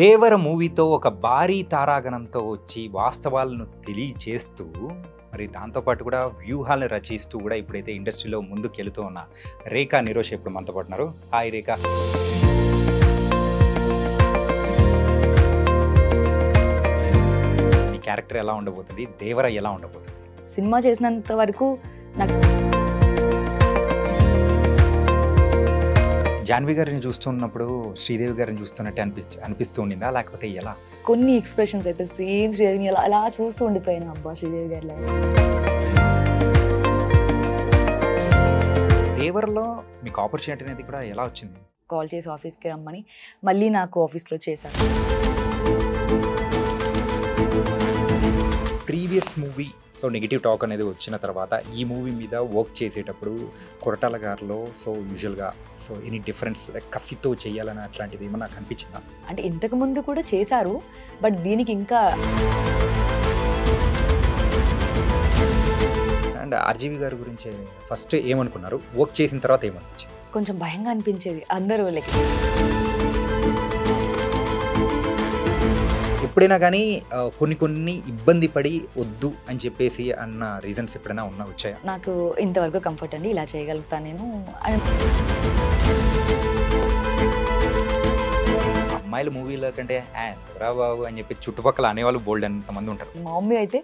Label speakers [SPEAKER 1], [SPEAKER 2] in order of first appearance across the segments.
[SPEAKER 1] దేవర మూవీతో ఒక భారీ తారాగణంతో వచ్చి వాస్తవాలను తెలియచేస్తూ మరి దాంతోపాటు కూడా వ్యూహాలను రచిస్తూ కూడా ఇప్పుడైతే ఇండస్ట్రీలో ముందుకు వెళుతూ ఉన్న రేఖా నిరోష్ ఇప్పుడు మనతో పడినారు హాయ్ రేఖా మీ క్యారెక్టర్ ఎలా ఉండబోతుంది దేవర ఎలా ఉండబోతుంది
[SPEAKER 2] సినిమా చేసినంత వరకు నాకు
[SPEAKER 1] జాన్వి గారిని చూస్తున్నప్పుడు శ్రీదేవి గారిని చూస్తున్నట్టు అనిపి అనిపిస్తూ ఉండిందా లేకపోతే ఎలా
[SPEAKER 2] కొన్ని ఎక్స్ప్రెషన్స్ అయితే సేమ్ శ్రీదేవిని అలా చూస్తూ ఉండిపోయాను అబ్బా శ్రీదేవి గారి
[SPEAKER 1] దేవర్లో మీకు ఆపర్చునిటీ అనేది కూడా ఎలా వచ్చింది
[SPEAKER 2] కాల్ చేసి ఆఫీస్కి రమ్మని మళ్ళీ నాకు ఆఫీస్లో చేశాను
[SPEAKER 1] previous movie so negative talk అనేది వచ్చిన తర్వాత ఈ మూవీ మీద వర్క్ చేసేటప్పుడు కొరటాల గారిలో సో యూజువల్గా సో ఎనీ డిఫరెన్స్ కసితో చేయాలని అట్లాంటిది ఏమన్నా కనిపించిందా
[SPEAKER 2] అంటే ఇంతకుముందు కూడా చేశారు బట్ దీనికి ఇంకా
[SPEAKER 1] అండ్ ఆర్జీవి గారి గురించి ఫస్ట్ ఏమనుకున్నారు వర్క్ చేసిన తర్వాత ఏమనిపించింది
[SPEAKER 2] కొంచెం భయంగా అనిపించేది అందరూ లైక్
[SPEAKER 1] ఎప్పుడైనా కానీ కొన్ని కొన్ని ఇబ్బంది పడి వద్దు అని చెప్పేసి అన్న రీజన్స్ ఎప్పుడైనా ఉన్నా వచ్చాయా
[SPEAKER 2] నాకు ఇంతవరకు కంఫర్ట్ అండి ఇలా చేయగలుగుతాను నేను
[SPEAKER 1] అమ్మాయిల మూవీల కంటే బాబు అని చెప్పి చుట్టుపక్కల అనేవాళ్ళు బోల్డ్ అంతమంది ఉంటారు
[SPEAKER 2] మా మమ్మీ అయితే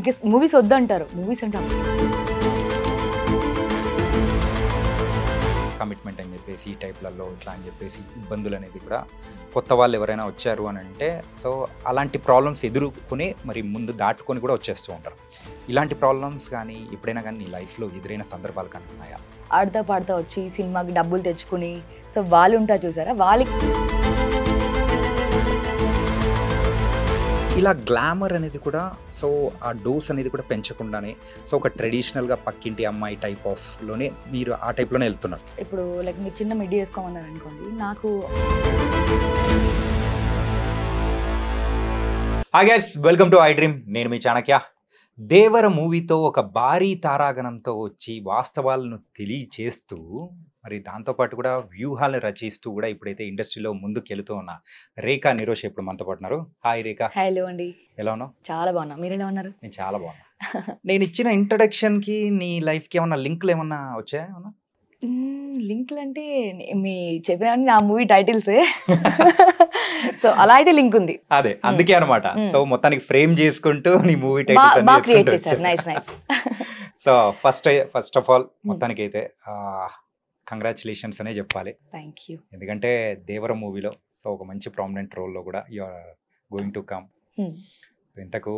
[SPEAKER 2] ఇంకా మూవీస్ వద్దంటారు మూవీస్ అంటే
[SPEAKER 1] కమిట్మెంట్ అని చెప్పేసి ఈ టైప్లలో ఇట్లా అని చెప్పేసి ఇబ్బందులు అనేది కూడా కొత్త వాళ్ళు ఎవరైనా వచ్చారు అని అంటే సో అలాంటి ప్రాబ్లమ్స్ ఎదుర్కొని మరి ముందు దాటుకొని కూడా వచ్చేస్తూ ఉంటారు ఇలాంటి ప్రాబ్లమ్స్ కానీ ఎప్పుడైనా కానీ నీ లైఫ్లో ఎదురైన సందర్భాలు కానీ ఉన్నాయా
[SPEAKER 2] ఆడతా పాడతా వచ్చి సినిమాకి డబ్బులు తెచ్చుకుని సో వాళ్ళు ఉంటారు చూసారా వాళ్ళకి
[SPEAKER 1] ఇలా గ్లామర్ అనేది కూడా సో ఆ డోస్ అనేది కూడా పెంచకుండానే సో ఒక ట్రెడిషనల్గా పక్కింటి అమ్మాయి టైప్ ఆఫ్లోనే మీరు ఆ టైప్లోనే వెళ్తున్నారు
[SPEAKER 2] ఇప్పుడు లైక్ మీరు చిన్న మిడ్ వేసుకోమన్నారు అనుకోండి నాకు
[SPEAKER 1] hi guys welcome to I dream నేను మీ చాణక్య దేవర మూవీతో ఒక భారీ తారాగణంతో వచ్చి వాస్తవాలను తెలియచేస్తూ మరి దాంతోపాటు కూడా వ్యూహాలు రచిస్తూ కూడా ఇప్పుడైతే ఇండస్ట్రీలో ముందుకు వెళుతూ ఉన్న రేఖా నిరోష్ ఇప్పుడు మనతో పడుతున్నారు హాయ్ రేఖా హలో అండి ఎలా ఉన్నావు చాలా బాగున్నా మీరు ఎలా ఉన్నారు నేను చాలా బాగున్నా నేను ఇచ్చిన ఇంట్రడక్షన్ కి నీ లైఫ్ కి ఏమన్నా లింక్లు ఏమన్నా వచ్చాయా
[SPEAKER 2] లింక్లు అంటే మీ చెప్పిన నా మూవీ టైటిల్స్ సో అలా అయితే లింక్ ఉంది
[SPEAKER 1] అదే అందుకే అనమాట సో మొత్తానికి ఫ్రేమ్ చేసుకుంటూ నీ movie titles nice so first first of all మొత్తానికి అయితే కంగ్రాచులేషన్స్ అనే చెప్పాలి థ్యాంక్ యూ ఎందుకంటే దేవర మూవీలో సో ఒక మంచి ప్రామినెంట్ రోల్లో కూడా you are going to come ఇంతకు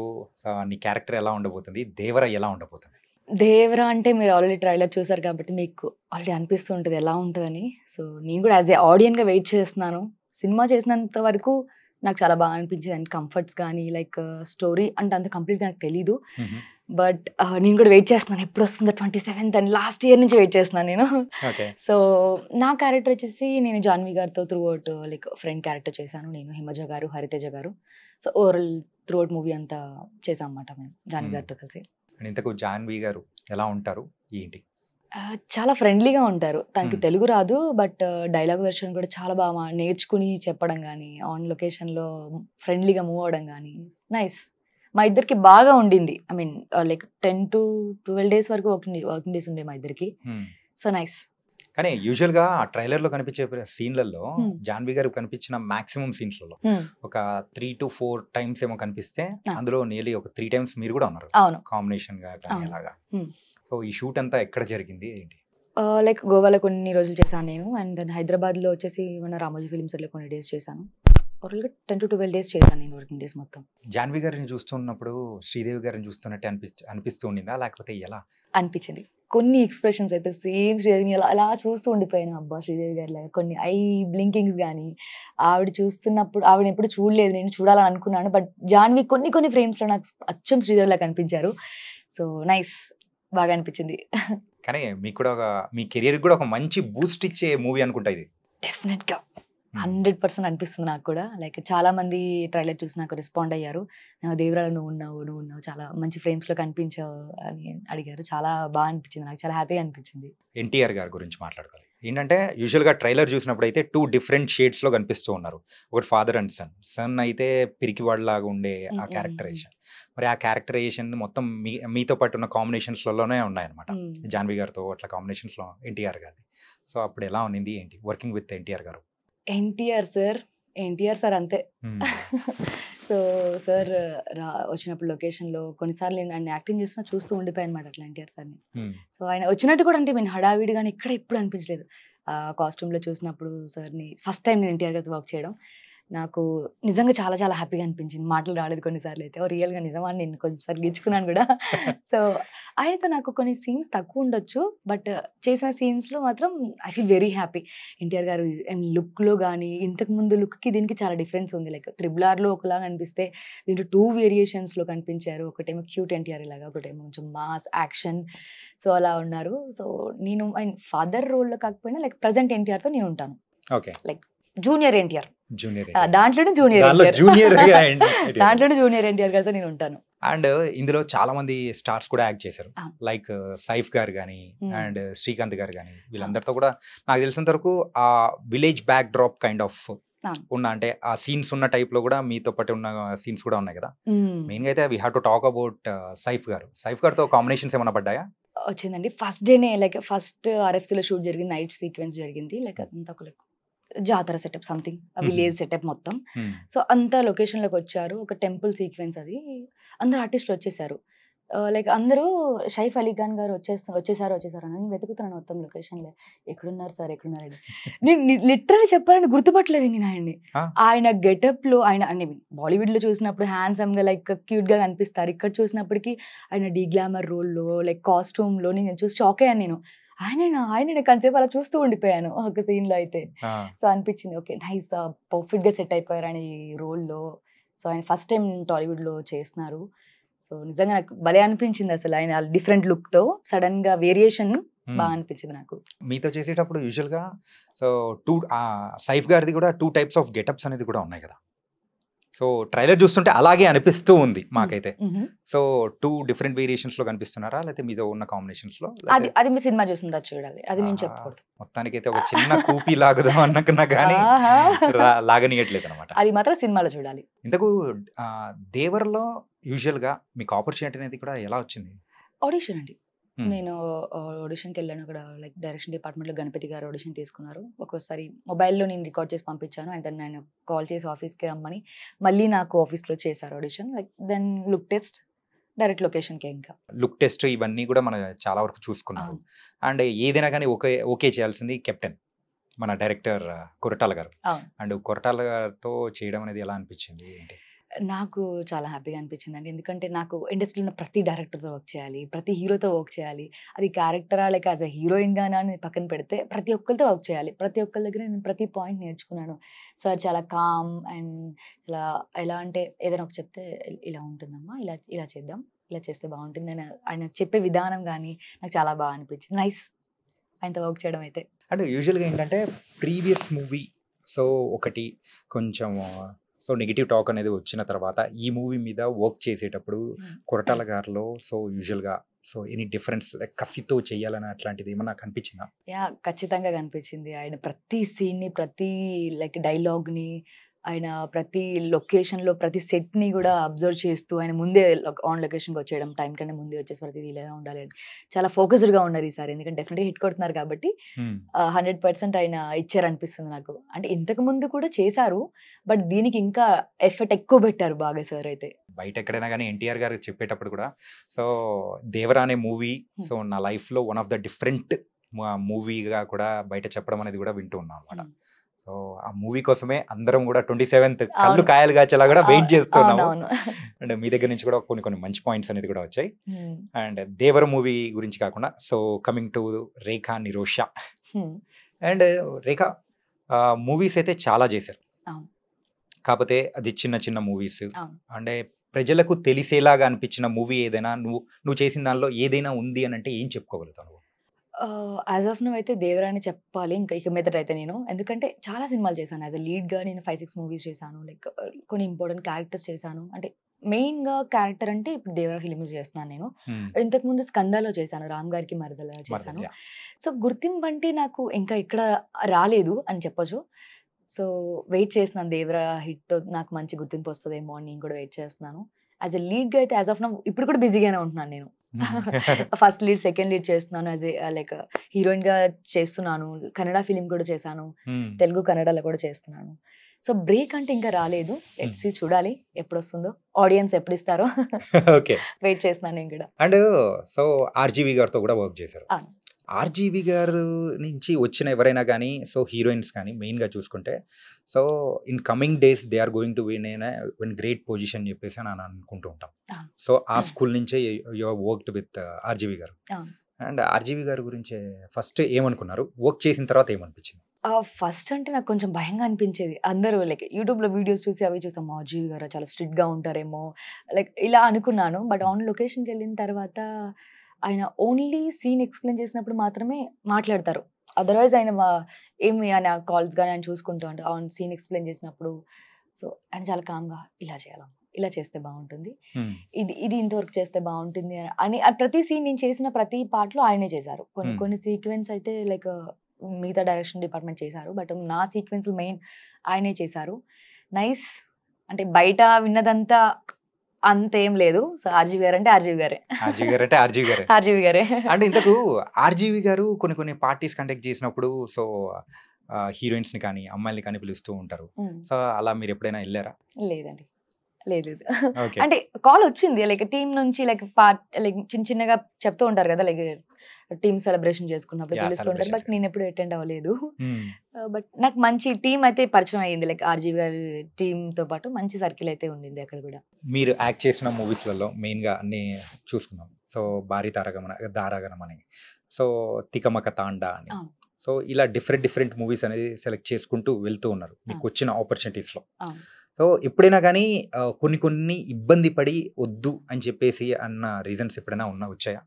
[SPEAKER 1] నీ క్యారెక్టర్ ఎలా ఉండబోతుంది దేవర ఎలా ఉండబోతుంది
[SPEAKER 2] దేవర అంటే మీరు ఆల్రెడీ ట్రైలర్ చూసారు కాబట్టి మీకు ఆల్రెడీ అనిపిస్తూ ఉంటుంది ఎలా ఉంటుందని సో నేను కూడా యాజ్ ఏ ఆడియన్గా వెయిట్ చేస్తున్నాను సినిమా చేసినంత వరకు నాకు చాలా బాగా అనిపించింది అండ్ కంఫర్ట్స్ కానీ లైక్ స్టోరీ అంటే అంత కంప్లీట్గా నాకు తెలీదు బట్ నేను కూడా వెయిట్ చేస్తున్నాను ఎప్పుడు వస్తుందో ట్వంటీ సెవెంత్ అని లాస్ట్ ఇయర్ నుంచి వెయిట్ చేస్తున్నాను నేను సో నా క్యారెక్టర్ వచ్చేసి నేను జాన్వి గారితో throughout like friend character చేశాను నేను Himaja garu Hariteja garu so overall throughout movie అంతా చేసాం అనమాట మేము జాన్వి hmm. గారితో కలిసి
[SPEAKER 1] ఇంతకు జాన్వి గారు ఎలా ఉంటారు ఏంటి
[SPEAKER 2] చాలా ఫ్రెండ్లీగా ఉంటారు తనకి hmm. తెలుగు రాదు బట్ డైలాగ్ వెర్షన్ కూడా చాలా బాగా నేర్చుకుని చెప్పడం కానీ ఆన్ లొకేషన్లో ఫ్రెండ్లీగా మూవ్ అవ్వడం కానీ నైస్ మా ఇద్దరికి బాగా ఉండింది I mean like ten to twelve days వరకు వర్కింగ్ డేస్ ఉండే మా ఇద్దరికి సో నైస్
[SPEAKER 1] కానీ యూజువల్ గా ఆ ట్రైలర్ లో కనిపించే సీన్లలో జాన్వి గారు కనిపించిన మాక్సిమం సీన్స్లలో ఒక త్రీ టు ఫోర్ టైమ్స్ ఏమో కనిపిస్తే అందులో నియర్లీ ఒక త్రీ టైమ్స్ మీరు కూడా ఉన్నారు కాంబినేషన్ గా అలాగా సో ఈ షూట్ అంతా ఎక్కడ జరిగింది ఏంటి
[SPEAKER 2] లైక్ గోవాలో కొన్ని రోజులు చేశాను నేను అండ్ దెన్ హైదరాబాద్ లో వచ్చేసి మన రామోజీ ఫిల్మ్స్ కొన్ని డేస్ చేశాను ఓరల్గా టెన్ టు ట్వెల్వ్ డేస్ చేశాను నేను
[SPEAKER 1] వర్కింగ్ డేస్ మొత్తం జాన్వి గారిని చూస్తున్నప్పుడు శ్రీదేవి గారిని చూస్తున్నట్టు అనిపి అనిపిస్తూ ఉండిందా లేకపోతే ఎలా అనిపించింది
[SPEAKER 2] కొన్ని ఎక్స్ప్రెషన్స్ అయితే సేమ్ శ్రీదేవి అలా అలా చూస్తూ ఉండిపోయాను అబ్బా శ్రీదేవి గారి లాగా కొన్ని ఐ బ్లింకింగ్స్ కానీ ఆవిడ చూస్తున్నప్పుడు ఆవిడ ఎప్పుడు చూడలేదు నేను చూడాలని అనుకున్నాను బట్ జాన్వి కొన్ని కొన్ని ఫ్రేమ్స్లో నాకు అచ్చం శ్రీదేవిలా కనిపించారు సో నైస్ బాగా అనిపించింది
[SPEAKER 1] కానీ మీకు కూడా ఒక మీ కెరియర్ కూడా ఒక మంచి బూస్ట్ ఇచ్చే మూవీ అనుకుంటా ఇది డెఫినెట్గా
[SPEAKER 2] Hmm. హండ్రెడ్ పర్సెంట్ అనిపిస్తుంది నాకు కూడా లైక్ చాలా మంది ట్రైలర్ చూసి నాకు రెస్పాండ్ అయ్యారు దేవరాలు నువ్వు ఉన్నావు నువ్వు ఉన్నావు చాలా మంచి ఫ్రేమ్స్ లో కనిపించావు అని అడిగారు చాలా బాగా అనిపించింది నాకు చాలా హ్యాపీగా అనిపించింది
[SPEAKER 1] ఎన్టీఆర్ గారి గురించి మాట్లాడుకోవాలి ఏంటంటే యూజువల్గా ట్రైలర్ చూసినప్పుడు అయితే టూ డిఫరెంట్ షేడ్స్లో కనిపిస్తూ ఉన్నారు ఒకటి ఫాదర్ అండ్ సన్ సన్ అయితే పిరికివాడిలాగా ఉండే ఆ క్యారెక్టరైజేషన్ మరి ఆ క్యారెక్టరైజేషన్ మొత్తం మీ మీతో పాటు ఉన్న కాంబినేషన్స్లలోనే ఉన్నాయన్నమాట జాన్వి గారితో అట్లా కాంబినేషన్స్లో ఎన్టీఆర్ గారిది సో అప్పుడు ఎలా ఉన్నింది ఏంటి working with NTR garu
[SPEAKER 2] NTR sir NTR sir అంతే సో సార్ రా వచ్చినప్పుడు లొకేషన్లో కొన్నిసార్లు నేను ఆయన యాక్టింగ్ చేసినా చూస్తూ ఉండిపోయాను అనమాట అట్లా ఎన్టీఆర్ సార్ని సో ఆయన వచ్చినట్టు కూడా అంటే నేను హడావిడి కానీ ఇక్కడ ఎప్పుడు అనిపించలేదు ఆ కాస్ట్యూమ్లో చూసినప్పుడు సార్ని ఫస్ట్ టైం నేను ఎన్టీఆర్ గారితో వర్క్ చేయడం నాకు నిజంగా చాలా చాలా హ్యాపీగా అనిపించింది మాటలు రాలేదు కొన్నిసార్లు అయితే రియల్గా నిజమా నేను కొంచెంసారి గెచ్చుకున్నాను కూడా సో ఆయనతో నాకు కొన్ని సీన్స్ తక్కువ ఉండొచ్చు బట్ చేసిన సీన్స్లో మాత్రం I feel very happy NTR garu లుక్లో కానీ ఇంతకు ముందు లుక్కి దీనికి చాలా డిఫరెన్స్ ఉంది లైక్ త్రిబుల్ ఆర్లో ఒకలా కనిపిస్తే దీంట్లో టూ వేరియేషన్స్లో కనిపించారు ఒకటేమో క్యూట్ ఎన్టీఆర్ ఇలాగా ఒకటేమో కొంచెం మాస్ యాక్షన్ సో అలా ఉన్నారు సో నేను ఆయన ఫాదర్ రోల్లో కాకపోయినా లైక్ ప్రజెంట్ ఎన్టీఆర్తో నేను ఉంటాను లైక్ జూనియర్ ఎన్టీఆర్ జూనియర్ దాంట్లోనే జూనియర్ జూనియర్ దాంట్లోనే జూనియర్ ఎన్టీఆర్ గారితో నేను ఉంటాను
[SPEAKER 1] అండ్ ఇందులో చాలా మంది స్టార్స్ కూడా యాక్ట్ చేశారు లైక్ సైఫ్ గారు కానీ అండ్ శ్రీకాంత్ గారు కానీ వీళ్ళందరితో కూడా నాకు తెలిసినంత వరకు ఆ village backdrop kind of ఉన్న అంటే ఆ సీన్స్ ఉన్న టైప్ లో కూడా మీతో పాటు ఉన్న సీన్స్ కూడా ఉన్నాయి కదా మెయిన్ గా అయితే we have to talk about Saif garu Saif గారితో కాంబినేషన్స్ ఏమైనా పడ్డాయా
[SPEAKER 2] వచ్చిందండి ఫస్ట్ డేనే లైక్ ఫస్ట్ ఆర్ఎఫ్సీలో షూట్ జరిగింది నైట్ సీక్వెన్స్ జరిగింది లైక్ అంతా ఒక జాతర సెటప్ సంథింగ్ ఆ విలేజ్ సెటప్ మొత్తం సో అంతా లొకేషన్లోకి వచ్చారు ఒక టెంపుల్ సీక్వెన్స్ అది అందరు ఆర్టిస్టులు వచ్చేసారు లైక్ అందరూ షైఫ్ అలీ ఖాన్ గారు వచ్చేస్తారు వచ్చేసారు వచ్చేసారు అని నేను వెతుకుతున్నాను మొత్తం లొకేషన్లో ఎక్కడున్నారు సార్ ఎక్కడున్నారు నేను లిటరల్లీ చెప్పాలని గుర్తుపట్టలేదు నేను ఆయన్ని ఆయన గెటప్లో ఆయన అంటే బాలీవుడ్లో చూసినప్పుడు హ్యాండ్సమ్గా లైక్ క్యూట్గా కనిపిస్తారు ఇక్కడ చూసినప్పటికీ ఆయన డీ గ్లామర్ రోల్లో లైక్ కాస్ట్యూమ్లో నేను చూసి షాక్ అయ్యాను నేను ఆయన ఆయన కొంతసేపు అలా చూస్తూ ఉండిపోయాను ఒక సీన్లో అయితే సో అనిపించింది ఓకే నైస్ గా సెట్ అయిపోయారు ఆయన ఈ రోల్లో సో ఆయన ఫస్ట్ టైం టాలీవుడ్లో చేస్తున్నారు సో నిజంగా నాకు భలే అనిపించింది అసలు ఆయన డిఫరెంట్ లుక్తో సడన్గా వేరియేషన్ బాగా అనిపించింది నాకు
[SPEAKER 1] మీతో చేసేటప్పుడు యూజువల్ గా సో టూ సైఫ్ గారిది కూడా టూ టైప్స్ ఆఫ్ గెటప్స్ అనేది కూడా ఉన్నాయి కదా సో ట్రైలర్ చూస్తుంటే అలాగే అనిపిస్తూ ఉంది మాకైతే సో టూ డిఫరెంట్ వేరియేషన్స్ లో కనిపిస్తున్నారా లేకపోతే మీతో ఉన్న కాంబినేషన్స్ లో అది
[SPEAKER 2] అది మీ సినిమా చూసిందా చూడాలి అది నేను చెప్పకూడదు
[SPEAKER 1] మొత్తానికి అయితే ఒక చిన్న కూపీ లాగుదాం అన్నకన్నా కానీ లాగనీయట్లేదు అనమాట
[SPEAKER 2] అది మాత్రం సినిమాలో చూడాలి
[SPEAKER 1] ఇంతకు దేవర్లో యూజువల్ గా మీకు ఆపర్చునిటీ అనేది కూడా ఎలా వచ్చింది ఆడిషన్ అండి నేను
[SPEAKER 2] ఆడిషన్కి వెళ్ళాను అక్కడ లైక్ డైరెక్షన్ డిపార్ట్మెంట్లో గణపతి గారు ఆడిషన్ తీసుకున్నారు ఒక్కోసారి మొబైల్లో నేను రికార్డ్ చేసి పంపించాను అండ్ దెన్ నేను కాల్ చేసి ఆఫీస్కి రమ్మని మళ్ళీ నాకు ఆఫీస్లో చేశారు audition like then look test direct లొకేషన్కి ఇంకా
[SPEAKER 1] లుక్ టెస్ట్ ఇవన్నీ కూడా మనం చాలా వరకు చూసుకున్నాం అండ్ ఏదైనా కానీ ఓకే ఓకే చేయాల్సింది కెప్టెన్ మన డైరెక్టర్ కొరటాల గారు అండ్ కొరటాల గారితో చేయడం అనేది ఎలా అనిపించింది ఏంటి
[SPEAKER 2] నాకు చాలా హ్యాపీగా అనిపించింది అండి ఎందుకంటే నాకు ఇండస్ట్రీలో ఉన్న ప్రతి డైరెక్టర్తో వర్క్ చేయాలి ప్రతి హీరోతో వర్క్ చేయాలి అది క్యారెక్టరా లైక్ యాజ్ అ హీరోయిన్గానా అని పక్కన పెడితే ప్రతి ఒక్కరితో వర్క్ చేయాలి ప్రతి ఒక్కరి దగ్గర నేను ప్రతి పాయింట్ నేర్చుకున్నాను సార్ చాలా కామ్ అండ్ ఇలా ఎలా అంటే ఏదైనా ఒక చెప్తే ఇలా ఉంటుందమ్మా ఇలా ఇలా చేద్దాం ఇలా చేస్తే బాగుంటుంది అని ఆయన చెప్పే విధానం కానీ నాకు చాలా బాగా అనిపించింది నైస్ ఆయనతో వర్క్ చేయడం అయితే
[SPEAKER 1] అంటే యూజువల్గా ఏంటంటే ప్రీవియస్ మూవీ సో ఒకటి కొంచెం సో నెగిటివ్ టాక్ అనేది వచ్చిన తర్వాత ఈ మూవీ మీద వర్క్ చేసేటప్పుడు కొరటాల గారిలో సో యూజువల్గా సో ఎనీ డిఫరెన్స్ కసితో చేయాలని అట్లాంటిది ఏమన్నా కనిపించిందా
[SPEAKER 2] యా ఖచ్చితంగా కనిపించింది ఆయన ప్రతి సీన్ని ప్రతి లైక్ డైలాగ్ని ఆయన ప్రతి లొకేషన్లో ప్రతి సెట్ని కూడా అబ్జర్వ్ చేస్తూ ఆయన ముందే ఆన్ లొకేషన్కి వచ్చేయడం టైం కంటే ముందే వచ్చేసి ప్రతిదీ ఇలా ఉండాలి అని చాలా ఫోకస్డ్గా ఉన్నారు ఈసారి ఎందుకంటే డెఫినెట్గా హిట్ కొడుతున్నారు కాబట్టి హండ్రెడ్ పర్సెంట్ ఆయన ఇచ్చారనిపిస్తుంది నాకు అంటే ఇంతకు ముందు కూడా చేశారు బట్ దీనికి ఇంకా ఎఫర్ట్ ఎక్కువ పెట్టారు బాగా సార్ అయితే
[SPEAKER 1] బయట ఎక్కడైనా కానీ ఎన్టీఆర్ గారు చెప్పేటప్పుడు కూడా సో దేవరా అనే మూవీ సో నా లైఫ్లో వన్ ఆఫ్ ద డిఫరెంట్ మూవీగా కూడా బయట చెప్పడం అనేది కూడా వింటూ ఉన్నాం అనమాట సో ఆ మూవీ కోసమే అందరం కూడా ట్వంటీ సెవెంత్ కళ్ళు కాయలు కాచేలా కూడా వెయిట్ చేస్తున్నాము అండ్ మీ దగ్గర నుంచి కూడా కొన్ని కొన్ని మంచి పాయింట్స్ అనేది కూడా వచ్చాయి అండ్ దేవర మూవీ గురించి కాకుండా so coming to Rekha Nirosha and Rekha movies అయితే చాలా చేశారు కాకపోతే అది చిన్న చిన్న మూవీస్ అంటే ప్రజలకు తెలిసేలాగా అనిపించిన మూవీ ఏదైనా నువ్వు నువ్వు చేసిన దానిలో ఏదైనా ఉంది అని అంటే ఏం చెప్పుకోగలుగుతావు
[SPEAKER 2] యాజ్ ఆఫ్ నవ్ అయితే దేవరాని చెప్పాలి ఇంకా ఇక మీదట అయితే నేను ఎందుకంటే చాలా సినిమాలు చేశాను యాజ్ అ లీడ్గా నేను ఫైవ్ సిక్స్ మూవీస్ చేశాను లైక్ కొన్ని ఇంపార్టెంట్ క్యారెక్టర్స్ చేశాను అంటే మెయిన్గా క్యారెక్టర్ అంటే ఇప్పుడు దేవరా ఫిలిం చేస్తున్నాను నేను ఇంతకుముందు స్కందాలో చేశాను రామ్ గారికి మరదల చేశాను సో గుర్తింపు అంటే నాకు ఇంకా ఇక్కడ రాలేదు అని చెప్పొచ్చు సో వెయిట్ చేస్తున్నాను దేవరా హిట్తో నాకు మంచి గుర్తింపు వస్తుందేమో అని కూడా వెయిట్ చేస్తున్నాను యాజ్ అ లీడ్గా అయితే యాజ్ ఆఫ్ నా ఇప్పుడు కూడా బిజీగానే ఉంటున్నాను నేను ఫస్ట్ లీడ్ సెకండ్ లీడ్ చేస్తున్నాను యాజ్ లైక్ హీరోయిన్ గా చేస్తున్నాను కన్నడ ఫిలిం కూడా చేశాను hmm. తెలుగు కన్నడలో కూడా చేస్తున్నాను సో బ్రేక్ అంటే ఇంకా రాలేదు ఎట్సి hmm. చూడాలి ఎప్పుడు వస్తుందో ఆడియన్స్ ఎప్పుడు ఇస్తారో ఓకే వెయిట్ చేస్తున్నాను ఇంకా కూడా
[SPEAKER 1] అండ్ సో ఆర్జీవి గారితో కూడా వర్క్ చేశారు ఆర్జీవి గారు నుంచి వచ్చిన ఎవరైనా కానీ సో హీరోయిన్స్ కానీ మెయిన్గా చూసుకుంటే so in coming days they are going to win win great position చెప్పేసి అని అనుకుంటూ ఉంటాం సో ఆ స్కూల్ నుంచే you worked with RGV garu and RGV గారి గురించి ఫస్ట్ ఏమనుకున్నారు వర్క్ చేసిన తర్వాత ఏమనిపించింది
[SPEAKER 2] ఫస్ట్ అంటే నాకు కొంచెం భయంగా అనిపించేది అందరూ లైక్ యూట్యూబ్లో వీడియోస్ చూసి అవి చూసాం ఆర్జీవి గారు చాలా స్ట్రిక్ట్గా ఉంటారేమో లైక్ ఇలా అనుకున్నాను బట్ ఆన్ లొకేషన్కి వెళ్ళిన తర్వాత ఆయన ఓన్లీ సీన్ ఎక్స్ప్లెయిన్ చేసినప్పుడు మాత్రమే మాట్లాడతారు అదర్వైజ్ ఆయన ఏమి ఆయన కాల్స్ కానీ ఆయన చూసుకుంటూ ఉంటారు ఆయన సీన్ ఎక్స్ప్లెయిన్ చేసినప్పుడు సో ఆయన చాలా కామ్గా ఇలా చేయాలమ్మ ఇలా చేస్తే బాగుంటుంది ఇది ఇది ఇంతవరకు చేస్తే బాగుంటుంది అని ప్రతి సీన్ నేను చేసిన ప్రతి పాటలో ఆయనే చేశారు కొన్ని కొన్ని సీక్వెన్స్ అయితే లైక్ మిగతా డైరెక్షన్ డిపార్ట్మెంట్ చేశారు బట్ నా సీక్వెన్స్ మెయిన్ ఆయనే చేశారు నైస్ అంటే బయట విన్నదంతా అంతేం లేదు సో ఆర్జీవి గారు అంటే ఆర్జీవి గారే ఆర్జీవి గారు అంటే ఆర్జీవి గారే ఆర్జీవి గారే అంటే ఇంతకు
[SPEAKER 1] ఆర్జీవి గారు కొన్ని కొన్ని పార్టీస్ కండక్ట్ చేసినప్పుడు సో హీరోయిన్స్ ని కానీ అమ్మాయిని కానీ పిలుస్తూ ఉంటారు సో అలా మీరు ఎప్పుడైనా వెళ్ళారా
[SPEAKER 2] లేదండి లేదు అంటే కాల్ వచ్చింది లైక్ టీం నుంచి లైక్ పార్ట్ లైక్ చిన్న చిన్నగా చెప్తూ ఉంటారు కదా లైక్ టీమ్ సెలబ్రేషన్ చేసుకున్నప్పుడు ఉంటారు బట్ నేను ఎప్పుడు అటెండ్ అవ్వలేదు బట్ నాకు మంచి టీం అయితే పరిచయం అయ్యింది లైక్ ఆర్జీ గారి టీమ్ తో పాటు మంచి సర్కిల్ అయితే ఉండింది అక్కడ కూడా
[SPEAKER 1] మీరు యాక్ట్ చేసిన మూవీస్లలో మెయిన్ గా అన్ని చూసుకున్నాం సో భారీ తారగమన దారాగణం అని సో తికమక తాండ అని సో ఇలా డిఫరెంట్ డిఫరెంట్ మూవీస్ అనేది సెలెక్ట్ చేసుకుంటూ వెళ్తూ ఉన్నారు మీకు వచ్చిన ఆపర్చునిటీస్ లో సో ఎప్పుడైనా కానీ కొన్ని కొన్ని ఇబ్బంది పడి వద్దు అని చెప్పేసి అన్న రీజన్స్ ఎప్పుడైనా ఉన్నా వచ్చాయా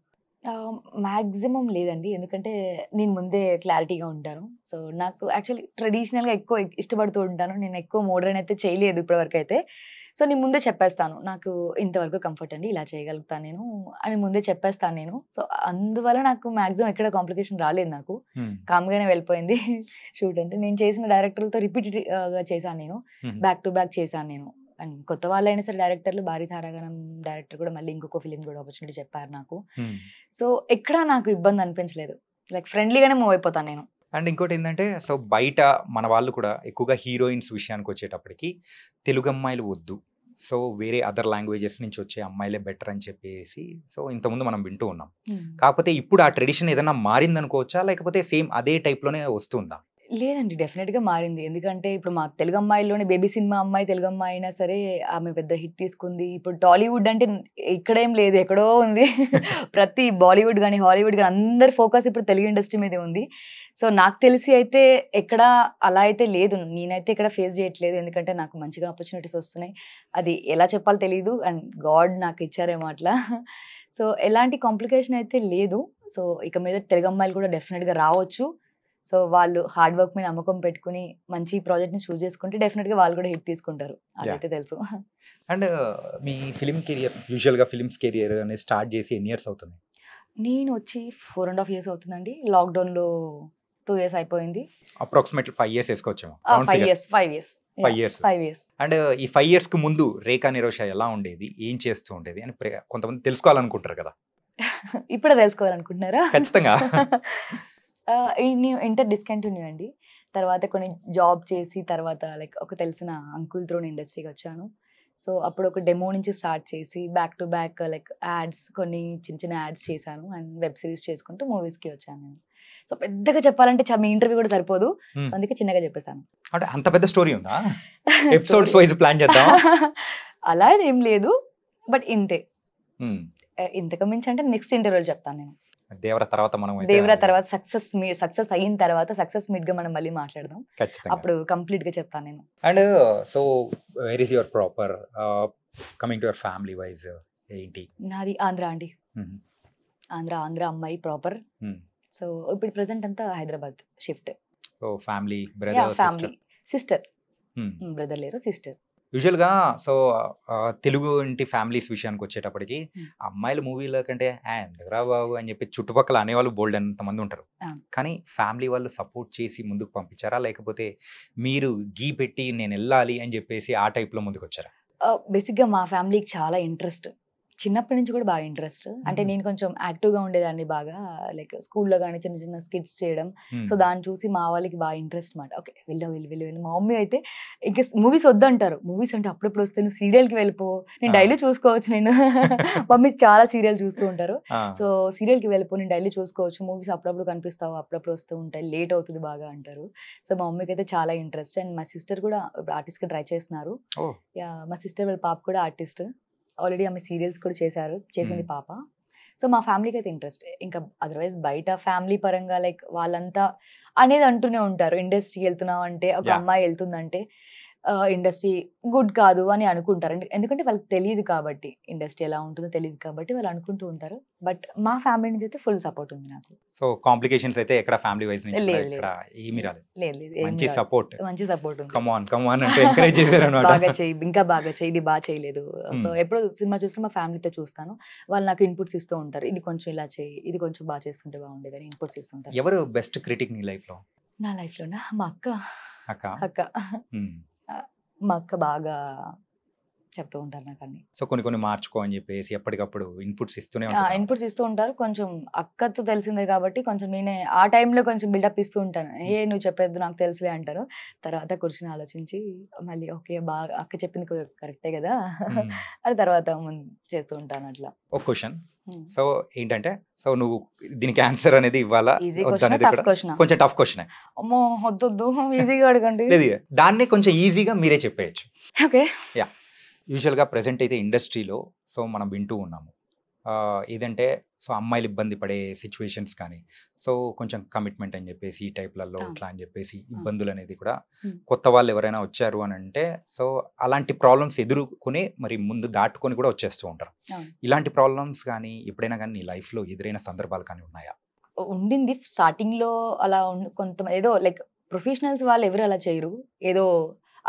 [SPEAKER 2] మ్యాక్సిమం లేదండి ఎందుకంటే నేను ముందే క్లారిటీగా ఉంటాను సో నాకు యాక్చువల్లీ ట్రెడిషనల్గా ఎక్కువ ఇష్టపడుతూ ఉంటాను నేను ఎక్కువ మోడర్న్ అయితే చేయలేదు ఇప్పటివరకు అయితే సో నేను ముందే చెప్పేస్తాను నాకు ఇంతవరకు కంఫర్ట్ అండి ఇలా చేయగలుగుతాను నేను అని ముందే చెప్పేస్తాను నేను సో అందువల్ల నాకు మాక్సిమం ఎక్కడ కాంప్లికేషన్ రాలేదు నాకు కామ్గానే వెళ్ళిపోయింది షూట్ అంటే నేను చేసిన డైరెక్టర్లతో రిపీటెడ్గా uh, చేశాను నేను బ్యాక్ టు బ్యాక్ చేశాను నేను అండ్ కొత్త వాళ్ళైనా సరే డైరెక్టర్లు భారీ తారాగణం డైరెక్టర్ కూడా మళ్ళీ ఇంకొక ఫిలిం కూడా ఆపర్చునిటీ చెప్పారు నాకు సో ఎక్కడ నాకు ఇబ్బంది అనిపించలేదు లైక్ ఫ్రెండ్లీగానే మూవ్ అయిపోతాను నేను
[SPEAKER 1] అండ్ ఇంకోటి ఏంటంటే సో బయట మన వాళ్ళు కూడా ఎక్కువగా హీరోయిన్స్ విషయానికి వచ్చేటప్పటికి తెలుగు అమ్మాయిలు వద్దు సో వేరే అదర్ లాంగ్వేజెస్ నుంచి వచ్చే అమ్మాయిలే బెటర్ అని చెప్పేసి సో ఇంతకుముందు మనం వింటూ ఉన్నాం కాకపోతే ఇప్పుడు ఆ ట్రెడిషన్ ఏదైనా మారిందనుకోవచ్చా లేకపోతే సేమ్ అదే టైప్లోనే వస్తుందా
[SPEAKER 2] లేదండి డెఫినెట్గా మారింది ఎందుకంటే ఇప్పుడు మా తెలుగు అమ్మాయిలోనే బేబీ సినిమా అమ్మాయి తెలుగు అమ్మాయి అయినా సరే ఆమె పెద్ద హిట్ తీసుకుంది ఇప్పుడు టాలీవుడ్ అంటే ఇక్కడేం లేదు ఎక్కడో ఉంది ప్రతి బాలీవుడ్ కానీ హాలీవుడ్ కానీ అందరి ఫోకస్ ఇప్పుడు తెలుగు ఇండస్ట్రీ మీదే ఉంది సో నాకు తెలిసి అయితే ఎక్కడ అలా అయితే లేదు నేనైతే ఇక్కడ ఫేస్ చేయట్లేదు ఎందుకంటే నాకు మంచిగా ఆపర్చునిటీస్ వస్తున్నాయి అది ఎలా చెప్పాలో తెలియదు అండ్ గాడ్ నాకు ఇచ్చారేమో అట్లా సో ఎలాంటి కాంప్లికేషన్ అయితే లేదు సో ఇక మీద తెలుగు అమ్మాయిలు కూడా డెఫినెట్గా రావచ్చు సో వాళ్ళు హార్డ్ వర్క్ మీద నమ్మకం పెట్టుకుని మంచి ప్రాజెక్ట్ ని చూస్ చేసుకుంటే డెఫినెట్ గా వాళ్ళు కూడా హిట్ తీసుకుంటారు అదైతే తెలుసు
[SPEAKER 1] అండ్ uh, మీ ఫిల్మ్ కెరియర్ యూజువల్ గా ఫిల్మ్స్ కెరియర్ అనే స్టార్ట్ చేసి ఎన్ని ఇయర్స్ అవుతుంది
[SPEAKER 2] నేను వచ్చి ఫోర్ అండ్ హాఫ్ ఇయర్స్ అవుతుందండి లాక్డౌన్ లో టూ ఇయర్స్ అయిపోయింది
[SPEAKER 1] అప్రాక్సిమేట్లీ ఫైవ్ ఇయర్స్ వేసుకోవచ్చాము five years
[SPEAKER 2] five years five years five years
[SPEAKER 1] and ఈ ఫైవ్ ఇయర్స్ కు ముందు రేఖా నిరోష ఎలా ఉండేది ఏం చేస్తూ ఉండేది అని కొంతమంది తెలుసుకోవాలనుకుంటారు కదా
[SPEAKER 2] ఇప్పుడే తెలుసుకోవాలనుకుంటున్నారా ఖచ్చితంగా ఇంటర్ డిస్కంటిన్యూ అండి తర్వాత కొన్ని జాబ్ చేసి తర్వాత లైక్ ఒక తెలిసిన అంకుల్ త్రోని ఇండస్ట్రీకి వచ్చాను సో అప్పుడు ఒక డెమో నుంచి స్టార్ట్ చేసి back to back like ads కొన్ని చిన్న చిన్న యాడ్స్ చేశాను అండ్ వెబ్ సిరీస్ చేసుకుంటూ మూవీస్కి వచ్చాను నేను సో పెద్దగా చెప్పాలంటే మీ ఇంటర్వ్యూ కూడా సరిపోదు అందుకే చిన్నగా చెప్పేసాను
[SPEAKER 1] అంటే అంత పెద్ద స్టోరీ ఉందా ఎపిసోడ్స్ వైజ్ ప్లాన్ చేద్దాం
[SPEAKER 2] అలా ఏం లేదు బట్ ఇంతే ఇంతకు మించి అంటే నెక్స్ట్ ఇంటర్వ్యూలో చెప్తాను నేను
[SPEAKER 1] దేవర తర్వాత మనం దేవర
[SPEAKER 2] తర్వాత సక్సెస్ సక్సెస్ అయిన తర్వాత సక్సెస్ మీట్ గా మనం మళ్ళీ మాట్లాడదాం అప్పుడు కంప్లీట్ గా చెప్తాను నేను
[SPEAKER 1] and so where is your proper coming to your family wise ఏంటి
[SPEAKER 2] నాది ఆంధ్ర అండి ఆంధ్ర ఆంధ్ర అమ్మాయి ప్రాపర్ సో ఇప్పుడు ప్రెసెంట్ అంతా Hyderabad shift
[SPEAKER 1] family brother family
[SPEAKER 2] sister brother లేరు సిస్టర్
[SPEAKER 1] యూజువల్గా సో తెలుగు ఇంటి ఫ్యామిలీస్ విషయానికి వచ్చేటప్పటికి అమ్మాయిల మూవీల కంటే ఎందుకురా బాబు అని చెప్పి చుట్టుపక్కల అనేవాళ్ళు బోల్డ్ అంతమంది ఉంటారు కానీ ఫ్యామిలీ వాళ్ళు సపోర్ట్ చేసి ముందుకు పంపించారా లేకపోతే మీరు గీ పెట్టి నేను వెళ్ళాలి అని చెప్పేసి ఆ టైప్లో ముందుకు వచ్చారా
[SPEAKER 2] బేసిక్గా మా ఫ్యామిలీకి చాలా ఇంట్రెస్ట్ చిన్నప్పటి నుంచి కూడా బాగా ఇంట్రెస్ట్ అంటే నేను కొంచెం యాక్టివ్గా ఉండేదాన్ని బాగా లైక్ స్కూల్లో కానీ చిన్న చిన్న స్కిట్స్ చేయడం సో దాన్ని చూసి మా వాళ్ళకి బాగా ఇంట్రెస్ట్ అనమాట ఓకే వెళ్ళో వెళ్ళి వెళ్ళి వెళ్ళి మా మమ్మీ అయితే ఇంకా మూవీస్ వద్దంటారు మూవీస్ అంటే అప్పుడప్పుడు వస్తే నువ్వు సీరియల్కి వెళ్ళిపో నేను డైలీ చూసుకోవచ్చు నేను మమ్మీ చాలా సీరియల్ చూస్తూ ఉంటారు సో సీరియల్కి వెళ్ళిపో నేను డైలీ చూసుకోవచ్చు మూవీస్ అప్పుడప్పుడు కనిపిస్తావు అప్పుడప్పుడు వస్తూ ఉంటాయి లేట్ అవుతుంది బాగా అంటారు సో మా మమ్మీకి అయితే చాలా ఇంట్రెస్ట్ అండ్ మా సిస్టర్ కూడా ఆర్టిస్ట్కి ట్రై చేస్తున్నారు మా సిస్టర్ వాళ్ళ పాప కూడా ఆర్టిస్ట్ ఆల్రెడీ ఆమె సీరియల్స్ కూడా చేశారు చేసింది పాప సో మా ఫ్యామిలీకి అయితే ఇంట్రెస్ట్ ఇంకా అదర్వైజ్ బయట ఫ్యామిలీ పరంగా లైక్ వాళ్ళంతా అనేది అంటూనే ఉంటారు ఇండస్ట్రీకి వెళ్తున్నాం అంటే ఒక అమ్మాయి వెళ్తుందంటే ఇండస్ట్రీ గుడ్ కాదు అని అనుకుంటారు ఎందుకంటే వాళ్ళకి తెలియదు కాబట్టి ఇండస్ట్రీ ఎలా ఉంటుందో తెలియదు కాబట్టి వాళ్ళు అనుకుంటూ ఉంటారు బట్ మా ఫ్యామిలీ నుంచి అయితే ఫుల్ సపోర్ట్ ఉంది నాకు
[SPEAKER 1] సో కాంప్లికేషన్స్ అయితే ఎక్కడ ఫ్యామిలీ వైస్ నుంచి ఏమీ
[SPEAKER 2] లేదు మంచి సపోర్ట్ మంచి సపోర్ట్
[SPEAKER 1] ఉంది అంటే ఎంకరేజ్ చేశారు అన్నమాట బాగా
[SPEAKER 2] చేయి ఇంకా బాగా చేయి ఇది బాగా చేయలేదు సో hmm. ఎప్పుడు సినిమా చూస్తే మా ఫ్యామిలీతో చూస్తాను వాళ్ళు నాకు ఇన్పుట్స్ ఇస్తూ ఉంటారు ఇది కొంచెం ఇలా చేయి ఇది కొంచెం బాగా చేస్తుంటే అని ఇన్పుట్స్ ఇస్తుంటారు
[SPEAKER 1] ఎవరు బెస్ట్ క్రిటిక్ నీ లైఫ్ లో
[SPEAKER 2] నా లైఫ్ లోనా మా అక్క అక్క అక్క hmm. మా అక్క బాగా చెప్తూ ఉంటారు
[SPEAKER 1] నాకు అన్ని సో కొన్ని కొన్ని మార్చుకో అని చెప్పేసి ఎప్పటికప్పుడు ఇన్పుట్స్ ఇస్తూనే
[SPEAKER 2] ఇన్పుట్స్ ఇస్తూ ఉంటారు కొంచెం అక్కతో తెలిసిందే కాబట్టి కొంచెం నేనే ఆ టైంలో కొంచెం బిల్డప్ ఇస్తూ ఉంటాను ఏ నువ్వు చెప్పేది నాకు తెలుసులే అంటారు తర్వాత కూర్చుని ఆలోచించి మళ్ళీ ఓకే బాగా అక్క చెప్పింది కరెక్టే కదా అది తర్వాత చేస్తూ ఉంటాను అట్లా
[SPEAKER 1] ఒక క్వశ్చన్ సో ఏంటంటే సో నువ్వు దీనికి ఆన్సర్ అనేది ఇవ్వాలా కొంచెం టఫ్ క్వశ్చన్
[SPEAKER 2] ఈజీగా అడగండి
[SPEAKER 1] దాన్ని కొంచెం ఈజీగా మీరే చెప్పేయచ్చు ఓకే యా యూజువల్గా ప్రజెంట్ అయితే ఇండస్ట్రీలో సో మనం వింటూ ఉన్నాము ఏదంటే సో అమ్మాయిలు ఇబ్బంది పడే సిచ్యువేషన్స్ కానీ సో కొంచెం కమిట్మెంట్ అని చెప్పేసి ఈ టైప్లలో ఇట్లా అని చెప్పేసి ఇబ్బందులు అనేది కూడా కొత్త వాళ్ళు ఎవరైనా వచ్చారు అని అంటే సో అలాంటి ప్రాబ్లమ్స్ ఎదుర్కొని మరి ముందు దాటుకొని కూడా వచ్చేస్తూ ఉంటారు ఇలాంటి ప్రాబ్లమ్స్ కానీ ఎప్పుడైనా కానీ నీ లైఫ్లో ఎదురైన సందర్భాలు కానీ ఉన్నాయా
[SPEAKER 2] ఉండింది స్టార్టింగ్లో అలా కొంత ఏదో లైక్ ప్రొఫెషనల్స్ వాళ్ళు ఎవరు అలా చేయరు ఏదో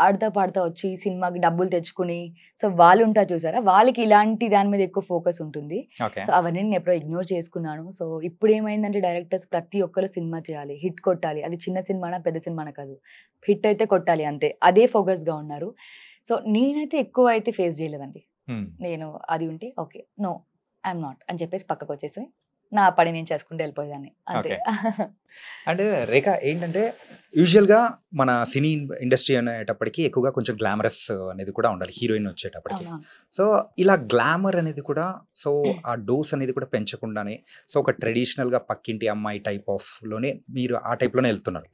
[SPEAKER 2] ఆడతా పాడతా వచ్చి సినిమాకి డబ్బులు తెచ్చుకుని సో వాళ్ళు ఉంటారు చూసారా వాళ్ళకి ఇలాంటి దాని మీద ఎక్కువ ఫోకస్ ఉంటుంది సో అవన్నీ నేను ఎప్పుడో ఇగ్నోర్ చేసుకున్నాను సో ఇప్పుడు ఏమైందంటే డైరెక్టర్స్ ప్రతి ఒక్కరు సినిమా చేయాలి హిట్ కొట్టాలి అది చిన్న సినిమానా పెద్ద సినిమానా కాదు హిట్ అయితే కొట్టాలి అంతే అదే ఫోకస్గా ఉన్నారు సో నేనైతే ఎక్కువ అయితే ఫేస్ చేయలేదండి నేను అది ఉంటే ఓకే నో ఐఎమ్ నాట్ అని చెప్పేసి పక్కకు వచ్చేసి నా పని నేను చేసుకుంటూ వెళ్ళిపోయేదాన్ని అంతే
[SPEAKER 1] అండ్ రేఖ ఏంటంటే యూజువల్గా మన సినీ ఇండస్ట్రీ అనేటప్పటికి ఎక్కువగా కొంచెం గ్లామరస్ అనేది కూడా ఉండాలి హీరోయిన్ వచ్చేటప్పటికి సో ఇలా గ్లామర్ అనేది కూడా సో ఆ డోస్ అనేది కూడా పెంచకుండానే సో ఒక ట్రెడిషనల్గా పక్కింటి అమ్మాయి టైప్ ఆఫ్ లోనే మీరు ఆ టైప్లోనే వెళ్తున్నారు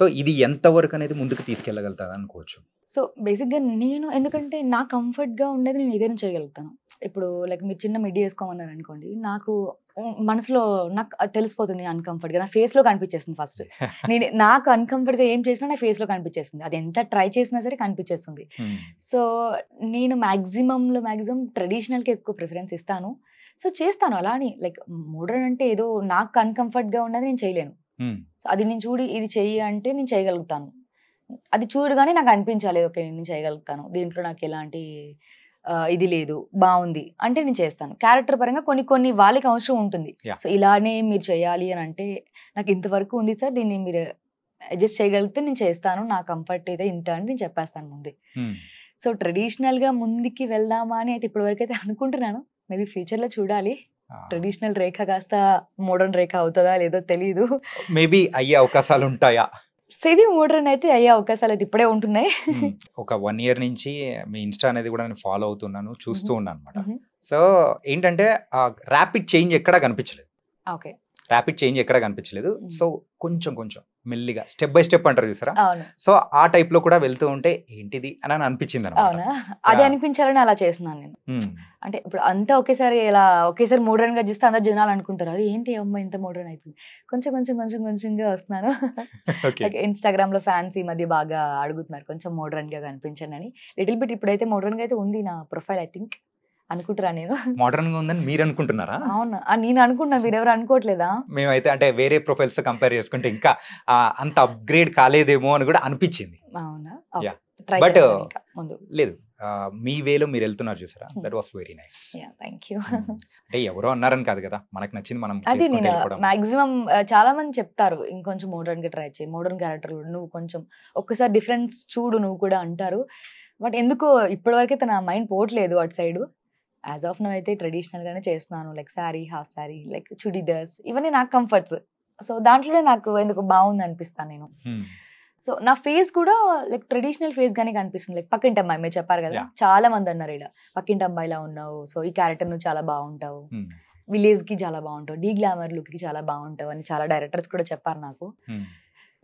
[SPEAKER 1] సో ఇది ఎంతవరకు అనేది ముందుకు తీసుకెళ్ళగలుగుతుంది అనుకోవచ్చు
[SPEAKER 2] సో బేసిక్గా నేను ఎందుకంటే నా కంఫర్ట్గా ఉండేది నేను ఏదైనా చేయగలుగుతాను ఇప్పుడు లైక్ మీరు చిన్న మిడ్డీ వేసుకోమన్నారు అనుకోండి నాకు మనసులో నాకు తెలిసిపోతుంది అన్కంఫర్ట్గా నా ఫేస్లో కనిపించేస్తుంది ఫస్ట్ నేను నాకు అన్కంఫర్ట్గా ఏం చేసినా నా ఫేస్లో కనిపించేస్తుంది అది ఎంత ట్రై చేసినా సరే కనిపించేస్తుంది సో నేను మ్యాక్సిమంలో మ్యాక్సిమం ట్రెడిషనల్కి ఎక్కువ ప్రిఫరెన్స్ ఇస్తాను సో చేస్తాను అలా అని లైక్ మోడర్న్ అంటే ఏదో నాకు అన్కంఫర్ట్గా ఉన్నది నేను చేయలేను అది నేను చూడి ఇది చెయ్యి అంటే నేను చేయగలుగుతాను అది చూడగానే నాకు అనిపించాలి ఓకే నేను చేయగలుగుతాను దీంట్లో నాకు ఎలాంటి ఇది లేదు బాగుంది అంటే నేను చేస్తాను క్యారెక్టర్ పరంగా కొన్ని కొన్ని వాళ్ళకి అవసరం ఉంటుంది సో ఇలానే మీరు చేయాలి అని అంటే నాకు ఇంతవరకు ఉంది సార్ దీన్ని మీరు అడ్జస్ట్ చేయగలిగితే నేను చేస్తాను నా కంఫర్ట్ అయితే ఇంత అని నేను చెప్పేస్తాను ముందే సో ట్రెడిషనల్ గా ముందుకి వెళ్దామా అని అయితే ఇప్పటివరకు అయితే అనుకుంటున్నాను మేబీ ఫ్యూచర్లో చూడాలి ట్రెడిషనల్ రేఖ కాస్త మోడర్న్ రేఖ అవుతుందా లేదో తెలీదు
[SPEAKER 1] మేబీ అయ్యే అవకాశాలు ఉంటాయా
[SPEAKER 2] సేవి మోడర్ అయితే అయ్యే అవకాశాలు అయితే ఇప్పుడే ఉంటున్నాయి
[SPEAKER 1] ఒక వన్ ఇయర్ నుంచి మీ ఇన్స్టా అనేది కూడా నేను ఫాలో అవుతున్నాను చూస్తూ ఉన్నాను అనమాట సో ఏంటంటే ఆ ర్యాపిడ్ చేంజ్ ఎక్కడా కనిపించలేదు ఓకే ర్యాపిడ్ చేంజ్ ఎక్కడ కనిపించలేదు సో కొంచెం కొంచెం మెల్లిగా స్టెప్ బై స్టెప్ అంటారు చూసారా సో ఆ టైప్ లో కూడా వెళ్తూ ఉంటే ఏంటిది అని అనిపించింది
[SPEAKER 2] అది అనిపించాలని అలా చేస్తున్నాను నేను అంటే ఇప్పుడు అంతా ఒకేసారి ఇలా ఒకేసారి మోడ్రన్ గా చూస్తే అందరు జనాలు అనుకుంటారు అది ఏంటి అమ్మ ఇంత మోడ్రన్ అయిపోయింది కొంచెం కొంచెం కొంచెం కొంచెంగా వస్తున్నాను ఇన్స్టాగ్రామ్ లో ఫ్యాన్స్ ఈ మధ్య బాగా అడుగుతున్నారు కొంచెం మోడర్న్ గా కనిపించండి అని లిటిల్ బిట్ ఇప్పుడైతే మోడ్రన్ గా అయితే ఉంది నా ప్రొఫైల్ ఐ థింక్ అనుకుంటారా నేను
[SPEAKER 1] మోడర్న్ గా ఉందని మీరు అనుకుంటున్నారా
[SPEAKER 2] అవును నేను మీరు మీరెవరు అనుకోవట్లేదా
[SPEAKER 1] మేమైతే అంటే వేరే ప్రొఫైల్స్ తో కంపేర్ చేసుకుంటే ఇంకా అంత అప్గ్రేడ్ కాలేదేమో అని కూడా అనిపించింది అవునా బట్ లేదు మీ వేలో మీరు వెళ్తున్నారు చూసారా that was very nice thank you అంటే ఎవరో అన్నారని కాదు కదా మనకు నచ్చింది మనం అది నేను
[SPEAKER 2] మాక్సిమం చాలా మంది చెప్తారు ఇంకొంచెం మోడర్న్ గా ట్రై చేయి మోడర్న్ క్యారెక్టర్ నువ్వు కొంచెం ఒక్కసారి డిఫరెన్స్ చూడు నువ్వు కూడా అంటారు బట్ ఎందుకో అయితే నా మైండ్ పోవట్లేదు అటు సైడ్ యాజ్ ఆఫ్ నో అయితే ట్రెడిషనల్గానే చేస్తున్నాను like saree half saree like churidars ఇవన్నీ నాకు కంఫర్ట్స్ సో దాంట్లోనే నాకు ఎందుకు బాగుంది అనిపిస్తాను నేను సో నా ఫేస్ కూడా లైక్ ట్రెడిషనల్ ఫేస్ గానే కనిపిస్తుంది లైక్ పక్కింటి అమ్మాయి మీరు చెప్పారు కదా చాలా మంది అన్నారు ఇక్కడ పక్కింటి అమ్మాయిలా ఉన్నావు సో ఈ క్యారెక్టర్ నువ్వు చాలా బాగుంటావు విలేజ్ కి చాలా బాగుంటావు డీ గ్లామర్ లుక్ కి చాలా బాగుంటావు అని చాలా డైరెక్టర్స్ కూడా చెప్పారు నాకు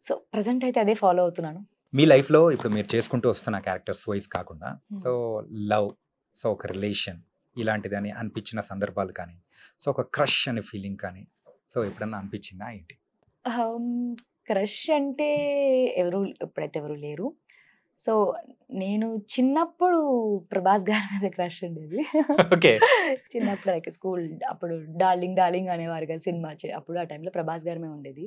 [SPEAKER 2] సో ప్రజెంట్ అయితే అదే ఫాలో అవుతున్నాను
[SPEAKER 1] మీ లైఫ్ లో ఇప్పుడు మీరు చేసుకుంటూ వస్తున్న క్యారెక్టర్స్ వైజ్ కాకుండా సో లవ్ సో ఒక రిలేషన్ ఇలాంటిదని అనిపించిన సందర్భాలు కానీ సో ఒక క్రష్ అనే ఫీలింగ్ కానీ సో ఎప్పుడన్నా అనిపించిందా ఏంటి
[SPEAKER 2] క్రష్ అంటే ఎవరు ఎప్పుడైతే ఎవరు లేరు సో నేను చిన్నప్పుడు ప్రభాస్ గారి మీద క్రష్ ఉండేది ఓకే చిన్నప్పుడు లైక్ స్కూల్ అప్పుడు డార్లింగ్ డార్లింగ్ అనేవారు కదా సినిమా అప్పుడు ఆ టైంలో ప్రభాస్ గారిమే ఉండేది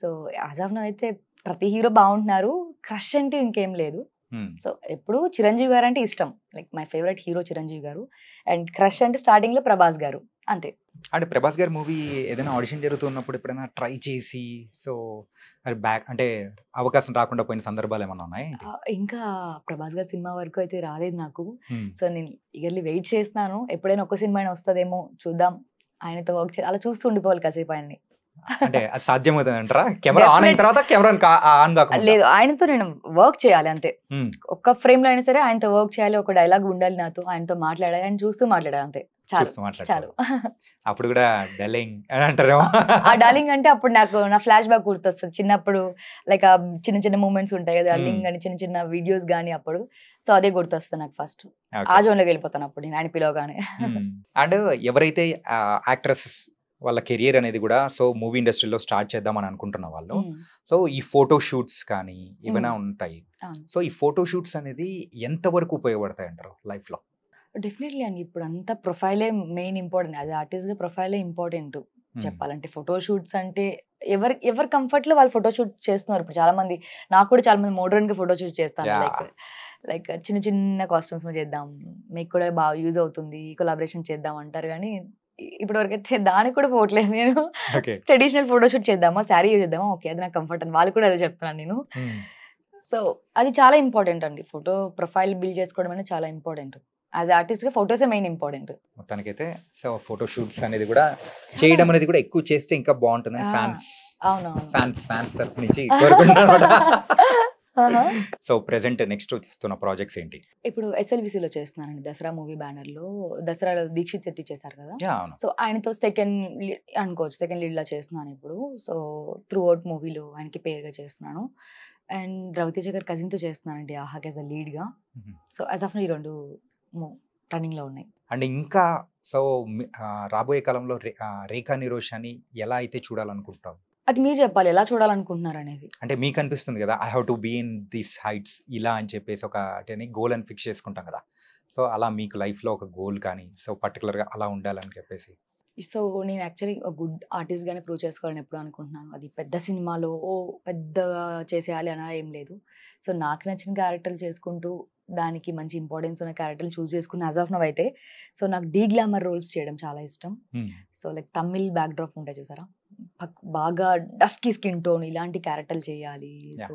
[SPEAKER 2] సో ఆజాఫ్న అయితే ప్రతి హీరో బాగుంటున్నారు క్రష్ అంటే ఇంకేం లేదు సో ఎప్పుడు చిరంజీవి గారు అంటే ఇష్టం like my favourite hero Chiranjeevi garu and crush అంటే స్టార్టింగ్ లో ప్రభాస్ గారు అంతే
[SPEAKER 1] అంటే ప్రభాస్ గారి మూవీ ఏదైనా ఆడిషన్ జరుగుతున్నప్పుడు ఎప్పుడైనా ట్రై చేసి సో అది బ్యాక్ అంటే అవకాశం రాకుండా పోయిన సందర్భాలు ఏమైనా ఉన్నాయి
[SPEAKER 2] ఇంకా ప్రభాస్ గారి సినిమా వరకు అయితే రాలేదు నాకు సో నేను ఇయర్లీ వెయిట్ చేస్తున్నాను ఎప్పుడైనా ఒక సినిమా అయినా వస్తుందేమో చూద్దాం ఆయనతో వర్క్ అలా చూస్తూ ఉండిపోవాలి కాసేపు ఆయన్ని
[SPEAKER 1] అంటే అది సాధ్యమవుతుంది అంటారా కెమెరా ఆన్ అయిన తర్వాత కెమెరా ఆన్ కాకుండా లేదు
[SPEAKER 2] ఆయనతో నేను వర్క్ చేయాలి అంతే ఒక్క ఫ్రేమ్ లో అయినా సరే ఆయనతో వర్క్ చేయాలి ఒక డైలాగ్ ఉండాలి నాతో ఆయనతో మాట్లాడాలి ఆయన చూస్తూ మాట్లాడాలి అంతే చాలు
[SPEAKER 1] అప్పుడు కూడా అని ఆ
[SPEAKER 2] డల్లింగ్ అంటే అప్పుడు నాకు నా ఫ్లాష్ బ్యాక్ గుర్తొస్తుంది చిన్నప్పుడు లైక్ చిన్న చిన్న మూమెంట్స్ ఉంటాయి కదా డల్లింగ్ అని చిన్న చిన్న వీడియోస్ కానీ అప్పుడు సో అదే గుర్తొస్తుంది నాకు ఫస్ట్ ఆ జోన్ లోకి వెళ్ళిపోతాను అప్పుడు నేను ఆయన పిలవగానే
[SPEAKER 1] అండ్ ఎవరైతే యాక్ట్రెసెస్ వాళ్ళ కెరియర్ అనేది కూడా సో మూవీ ఇండస్ట్రీలో స్టార్ట్ చేద్దామని అనుకుంటున్న వాళ్ళు సో ఈ ఫోటో షూట్స్ కానీ ఏమైనా ఉంటాయి సో ఈ ఫోటో షూట్స్ అనేది ఎంతవరకు ఉపయోగపడతాయి అంటారు లైఫ్లో
[SPEAKER 2] డెఫినెట్లీ అండి ఇప్పుడు అంతా ప్రొఫైలే మెయిన్ ఇంపార్టెంట్ అది ఆర్టిస్ట్గా ప్రొఫైలే ఇంపార్టెంట్ చెప్పాలంటే ఫోటో షూట్స్ అంటే ఎవరి ఎవరి కంఫర్ట్లో వాళ్ళు ఫోటో షూట్ చేస్తున్నారు ఇప్పుడు చాలామంది నాకు కూడా చాలా మంది మోడర్న్గా ఫోటో షూట్ చేస్తాను లైక్ లైక్ చిన్న చిన్న కాస్ట్యూమ్స్ చేద్దాం మీకు కూడా బాగా యూజ్ అవుతుంది కొలాబరేషన్ చేద్దాం అంటారు కానీ ఇప్పుడు వరకైతే దానికి కూడా పోవట్లేదు నేను ట్రెడిషనల్ ఫోటోషూట్ చేద్దామా శారీ చేద్దామా ఓకే అది నాకు కంఫర్ట్ అని వాళ్ళు కూడా అదే చెప్తున్నాను నేను సో అది చాలా ఇంపార్టెంట్ అండి ఫోటో ప్రొఫైల్ బిల్డ్ చేసుకోవడం అనేది చాలా ఇంపార్టెంట్ యాజ్ ఆర్టిస్ట్ గా ఫోటోసే మెయిన్ ఇంపార్టెంట్
[SPEAKER 1] మొత్తానికైతే సో ఫోటో షూట్స్ అనేది కూడా చేయడం అనేది కూడా ఎక్కువ చేస్తే ఇంకా బాగుంటుంది ఫ్యాన్స్ ఫ్యాన్స్ ఫ్యాన్స్ తరపు నుంచి సో ప్రెసెంట్ నెక్స్ట్ చేస్తున్న ప్రాజెక్ట్స్ ఏంటి
[SPEAKER 2] ఇప్పుడు లో చేస్తున్నానండి దసరా మూవీ బ్యానర్ లో దసరాలో దీక్షిత్ శెట్టి చేశారు కదా సో ఆయనతో సెకండ్ అనుకోవచ్చు సెకండ్ లీడ్ లా చేస్తున్నాను ఇప్పుడు సో త్రూ అవుట్ మూవీలో ఆయనకి పేరుగా చేస్తున్నాను అండ్ రవితేజ గారి కజిన్తో చేస్తున్నానండి హాక్ యాజ్ అ లీడ్గా సో యాజ్ ఆఫ్ ఈ రెండు
[SPEAKER 1] లో ఉన్నాయి అండ్ ఇంకా సో రాబోయే కాలంలో రేఖా అని ఎలా అయితే చూడాలనుకుంటాం
[SPEAKER 2] అది మీరు చెప్పాలి ఎలా చూడాలనుకుంటున్నారు అనేది
[SPEAKER 1] అంటే మీకు అనిపిస్తుంది కదా I have to be in this heights ఇలా అని చెప్పేసి ఒక అంటే గోల్ అని ఫిక్స్ చేసుకుంటాం కదా సో అలా మీకు లైఫ్లో ఒక గోల్ కానీ సో పర్టికులర్గా అలా ఉండాలని చెప్పేసి
[SPEAKER 2] సో నేను యాక్చువల్లీ గుడ్ ఆర్టిస్ట్ గానే ప్రూవ్ చేసుకోవాలని ఎప్పుడు అనుకుంటున్నాను అది పెద్ద సినిమాలో ఓ పెద్దగా చేసేయాలి అలా ఏం లేదు సో నాకు నచ్చిన క్యారెక్టర్లు చేసుకుంటూ దానికి మంచి ఇంపార్టెన్స్ ఉన్న క్యారెక్టర్లు చూస్ చేసుకున్న యాజ్ ఆఫ్ నవ్ అయితే సో నాకు డీ గ్లామర్ రోల్స్ చేయడం చాలా ఇష్టం సో లైక్ తమిళ్ బ్యాక్డ్రాప్ ఉంటాయి చూసారా బాగా డస్కీ స్కిన్ టోన్ ఇలాంటి క్యారెక్టర్లు చేయాలి సో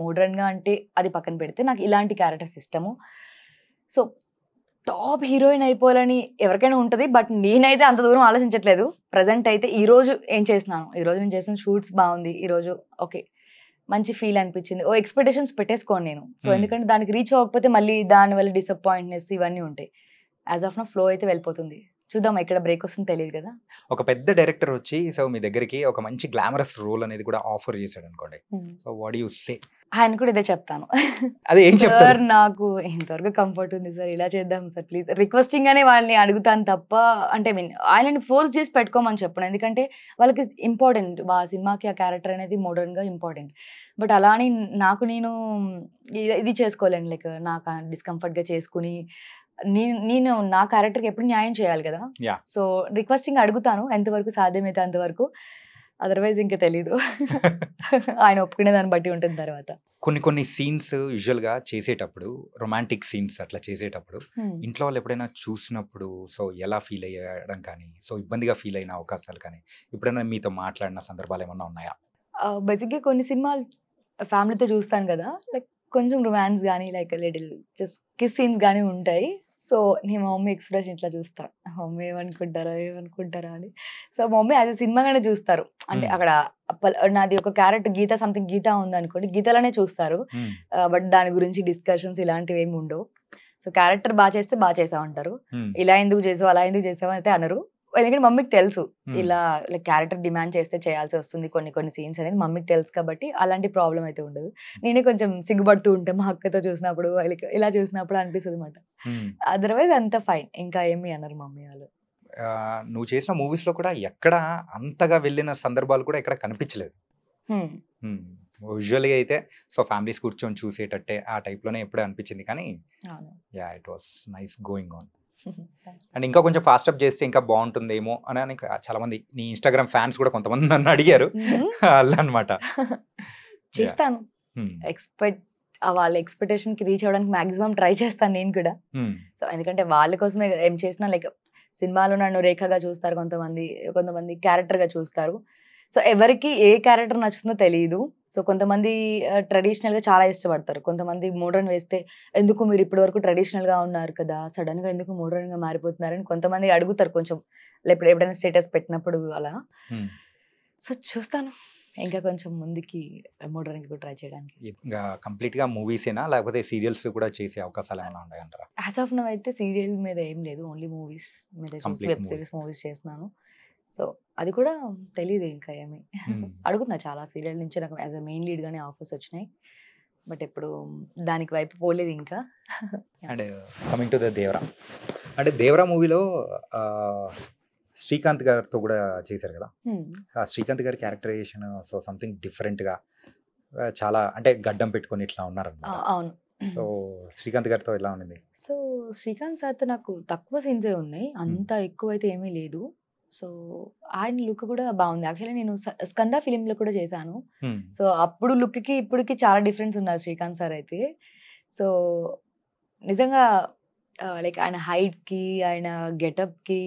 [SPEAKER 2] మోడర్న్గా అంటే అది పక్కన పెడితే నాకు ఇలాంటి క్యారెక్టర్స్ ఇష్టము సో టాప్ హీరోయిన్ అయిపోవాలని ఎవరికైనా ఉంటుంది బట్ నేనైతే అంత దూరం ఆలోచించట్లేదు ప్రజెంట్ అయితే ఈరోజు ఏం చేసినాను ఈరోజు నేను చేసిన షూట్స్ బాగుంది ఈరోజు ఓకే మంచి ఫీల్ అనిపించింది ఓ ఎక్స్పెక్టేషన్స్ పెట్టేసుకోండి నేను సో ఎందుకంటే దానికి రీచ్ అవ్వకపోతే మళ్ళీ దానివల్ల డిసప్పాయింట్నెస్ ఇవన్నీ ఉంటాయి యాజ్ ఆఫ్ నా ఫ్లో అయితే వెళ్ళిపోతుంది చూద్దాం ఎక్కడ బ్రేక్ వస్తుంది తెలియదు కదా
[SPEAKER 1] ఒక పెద్ద డైరెక్టర్ వచ్చి సో మీ దగ్గరికి ఒక మంచి గ్లామరస్ రోల్ అనేది కూడా ఆఫర్ చేశాడు అనుకోండి సో వాట్ యు సే
[SPEAKER 2] ఆయన కూడా ఇదే చెప్తాను
[SPEAKER 1] అదే ఏం చెప్తారు
[SPEAKER 2] నాకు ఇంతవరకు కంఫర్ట్ ఉంది సార్ ఇలా చేద్దాం సార్ ప్లీజ్ రిక్వెస్టింగ్ గానే వాళ్ళని అడుగుతాను తప్ప అంటే మీన్ ఆయనని ఫోర్స్ చేసి పెట్టుకోమని చెప్పను ఎందుకంటే వాళ్ళకి ఇంపార్టెంట్ ఆ సినిమాకి ఆ క్యారెక్టర్ అనేది మోడర్న్ గా ఇంపార్టెంట్ బట్ అలానే నాకు నేను ఇది చేసుకోలేను లైక్ నాకు డిస్కంఫర్ట్ గా చేసుకుని నేను నా క్యారెక్టర్కి ఎప్పుడు న్యాయం చేయాలి కదా సో రిక్వెస్టింగ్ అడుగుతాను ఎంతవరకు సాధ్యమైతే అంతవరకు అదర్వైజ్ ఇంకా తెలీదు ఆయన ఒప్పుకునే దాన్ని బట్టి ఉంటుంది తర్వాత
[SPEAKER 1] కొన్ని కొన్ని సీన్స్ యూజువల్గా చేసేటప్పుడు రొమాంటిక్ సీన్స్ అట్లా చేసేటప్పుడు ఇంట్లో వాళ్ళు ఎప్పుడైనా చూసినప్పుడు సో ఎలా ఫీల్ అయ్యడం కానీ సో ఇబ్బందిగా ఫీల్ అయిన అవకాశాలు కానీ ఎప్పుడైనా మీతో మాట్లాడిన సందర్భాలు ఏమన్నా ఉన్నాయా
[SPEAKER 2] బేసిక్గా కొన్ని సినిమాలు ఫ్యామిలీతో చూస్తాను కదా లైక్ కొంచెం రొమాన్స్ కానీ like little just kiss scenes కానీ ఉంటాయి సో నేను మా మమ్మీ ఎక్స్ప్రెషన్ ఇట్లా చూస్తాను మమ్మీ ఏమనుకుంటారా ఏమనుకుంటారా అని సో మమ్మీ అది సినిమాగానే చూస్తారు అంటే అక్కడ నాది ఒక క్యారెక్టర్ గీత సంథింగ్ గీత ఉందనుకోండి గీతలోనే చూస్తారు బట్ దాని గురించి డిస్కషన్స్ ఇలాంటివి ఏమి ఉండవు సో క్యారెక్టర్ బాగా చేస్తే బాగా చేసావు అంటారు ఇలా ఎందుకు చేసావు అలా ఎందుకు చేసావు అయితే అనరు ఎందుకంటే మమ్మీకి తెలుసు ఇలా లైక్ క్యారెక్టర్ డిమాండ్ చేస్తే చేయాల్సి వస్తుంది కొన్ని కొన్ని సీన్స్ అనేది మమ్మీకి తెలుసు కాబట్టి అలాంటి ప్రాబ్లం అయితే ఉండదు నేనే కొంచెం సిగ్గుపడుతూ ఉంటాను మా అక్కతో చూసినప్పుడు ఇలా చూసినప్పుడు అనిపిస్తుంది అనమాట అదర్వైజ్ అంత ఫైన్ ఇంకా ఏమి అన్నారు మమ్మీ వాళ్ళు
[SPEAKER 1] నువ్వు చేసిన మూవీస్ లో కూడా ఎక్కడ అంతగా వెళ్ళిన సందర్భాలు కూడా ఎక్కడ కనిపించలేదు యూజువల్గా అయితే సో ఫ్యామిలీస్ కూర్చొని చూసేటట్టే ఆ టైప్లోనే ఎప్పుడే అనిపించింది కానీ yeah it was nice going on and ఇంకా కొంచెం ఫాస్ట్ అప్ చేస్తే ఇంకా బాగుంటుందేమో అని చాలా మంది నీ ఇన్స్టాగ్రామ్ ఫ్యాన్స్ కూడా కొంతమంది నన్ను అడిగారు అలా అనమాట
[SPEAKER 2] చేస్తాను ఎక్స్పెక్ట్ వాళ్ళ ఎక్స్పెక్టేషన్ కి రీచ్ అవ్వడానికి మాక్సిమం ట్రై చేస్తాను నేను కూడా సో hmm. ఎందుకంటే వాళ్ళ కోసమే ఏం చేసినా లైక్ సినిమాలో నన్ను రేఖగా చూస్తారు కొంతమంది కొంతమంది క్యారెక్టర్ గా చూస్తారు సో ఎవరికి ఏ క్యారెక్టర్ నచ్చుతుందో తెలియదు సో కొంతమంది ట్రెడిషనల్గా చాలా ఇష్టపడతారు కొంతమంది మోడర్న్ వేస్తే ఎందుకు మీరు ఇప్పటి వరకు ట్రెడిషనల్గా ఉన్నారు కదా సడన్గా ఎందుకు మోడర్న్గా మారిపోతున్నారని కొంతమంది అడుగుతారు కొంచెం లేకపోతే ఎప్పుడైనా స్టేటస్ పెట్టినప్పుడు అలా సో hmm. చూస్తాను ఇంకా కొంచెం ముందుకి మోడర్న్కి కూడా ట్రై చేయడానికి
[SPEAKER 1] ఇంకా కంప్లీట్ గా మూవీసేనా లేకపోతే సీరియల్స్ కూడా చేసే అవకాశాలు ఏమైనా ఉన్నాయంటారా
[SPEAKER 2] యాజ్ ఆఫ్ నవ్ అయితే సీరియల్ మీద ఏం లేదు ఓన్లీ మూవీస్ మీద వెబ్ సిరీస్ మూవీస్ చేస్తున్నాను సో అది కూడా తెలియదు ఇంకా ఏమి అడుగుతున్నా చాలా సీరియల్ నుంచి నాకు యాజ్ అ మెయిన్ లీడ్గానే ఆఫర్స్ వచ్చినాయి బట్ ఇప్పుడు దానికి వైపు పోలేదు ఇంకా
[SPEAKER 1] and coming to the Devara అంటే దేవరా మూవీలో శ్రీకాంత్ గారితో కూడా చేశారు కదా ఆ శ్రీకాంత్ గారి క్యారెక్టరైజేషన్ సో సంథింగ్ డిఫరెంట్గా చాలా అంటే గడ్డం పెట్టుకొని ఇట్లా ఉన్నారు అవును సో శ్రీకాంత్ గారితో ఎలా ఉండింది
[SPEAKER 2] సో శ్రీకాంత్ సార్తో నాకు తక్కువ సీన్సే ఉన్నాయి అంత ఎక్కువ అయితే ఏమీ లేదు సో ఆయన లుక్ కూడా బాగుంది యాక్చువల్లీ నేను స్కంద ఫిలిం లో కూడా చేశాను సో అప్పుడు లుక్ కి ఇప్పటికి చాలా డిఫరెన్స్ ఉన్నారు శ్రీకాంత్ సార్ అయితే సో నిజంగా లైక్ ఆయన హైట్ కి ఆయన గెటప్ కి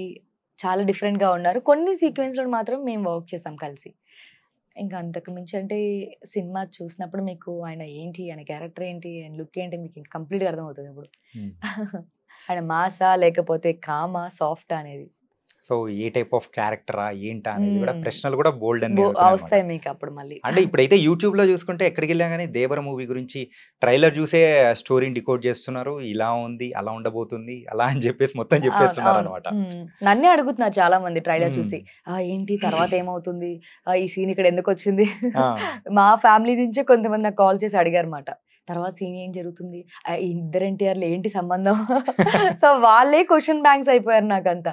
[SPEAKER 2] చాలా డిఫరెంట్గా ఉన్నారు కొన్ని సీక్వెన్స్లో మాత్రం మేము వర్క్ చేసాం కలిసి ఇంకా అంతకు మించి అంటే సినిమా చూసినప్పుడు మీకు ఆయన ఏంటి ఆయన క్యారెక్టర్ ఏంటి ఆయన లుక్ ఏంటి మీకు కంప్లీట్గా అర్థమవుతుంది ఇప్పుడు ఆయన మాసా లేకపోతే కామా సాఫ్ట్ అనేది
[SPEAKER 1] సో ఏ టైప్ ఆఫ్ క్యారెక్టరా ఏంటా అనేది కూడా ప్రశ్నలు కూడా బోల్డ్ అని
[SPEAKER 2] వస్తాయి మీకు అప్పుడు మళ్ళీ అంటే
[SPEAKER 1] ఇప్పుడైతే యూట్యూబ్ లో చూసుకుంటే ఎక్కడికి వెళ్ళా కానీ దేవర మూవీ గురించి ట్రైలర్ చూసే స్టోరీని డికోడ్ చేస్తున్నారు ఇలా ఉంది అలా ఉండబోతుంది అలా అని చెప్పేసి మొత్తం చెప్పేస్తున్నారు అనమాట
[SPEAKER 2] నన్నే అడుగుతున్నారు చాలా మంది ట్రైలర్ చూసి ఏంటి తర్వాత ఏమవుతుంది ఈ సీన్ ఇక్కడ ఎందుకు వచ్చింది మా ఫ్యామిలీ నుంచే కొంతమంది నాకు కాల్ చేసి అడిగారు అనమాట తర్వాత సీన్ ఏం జరుగుతుంది ఇద్దరు ఎన్టీఆర్లు ఏంటి సంబంధం సో వాళ్ళే క్వశ్చన్ బ్యాంక్స్ అయిపోయారు నాకంతా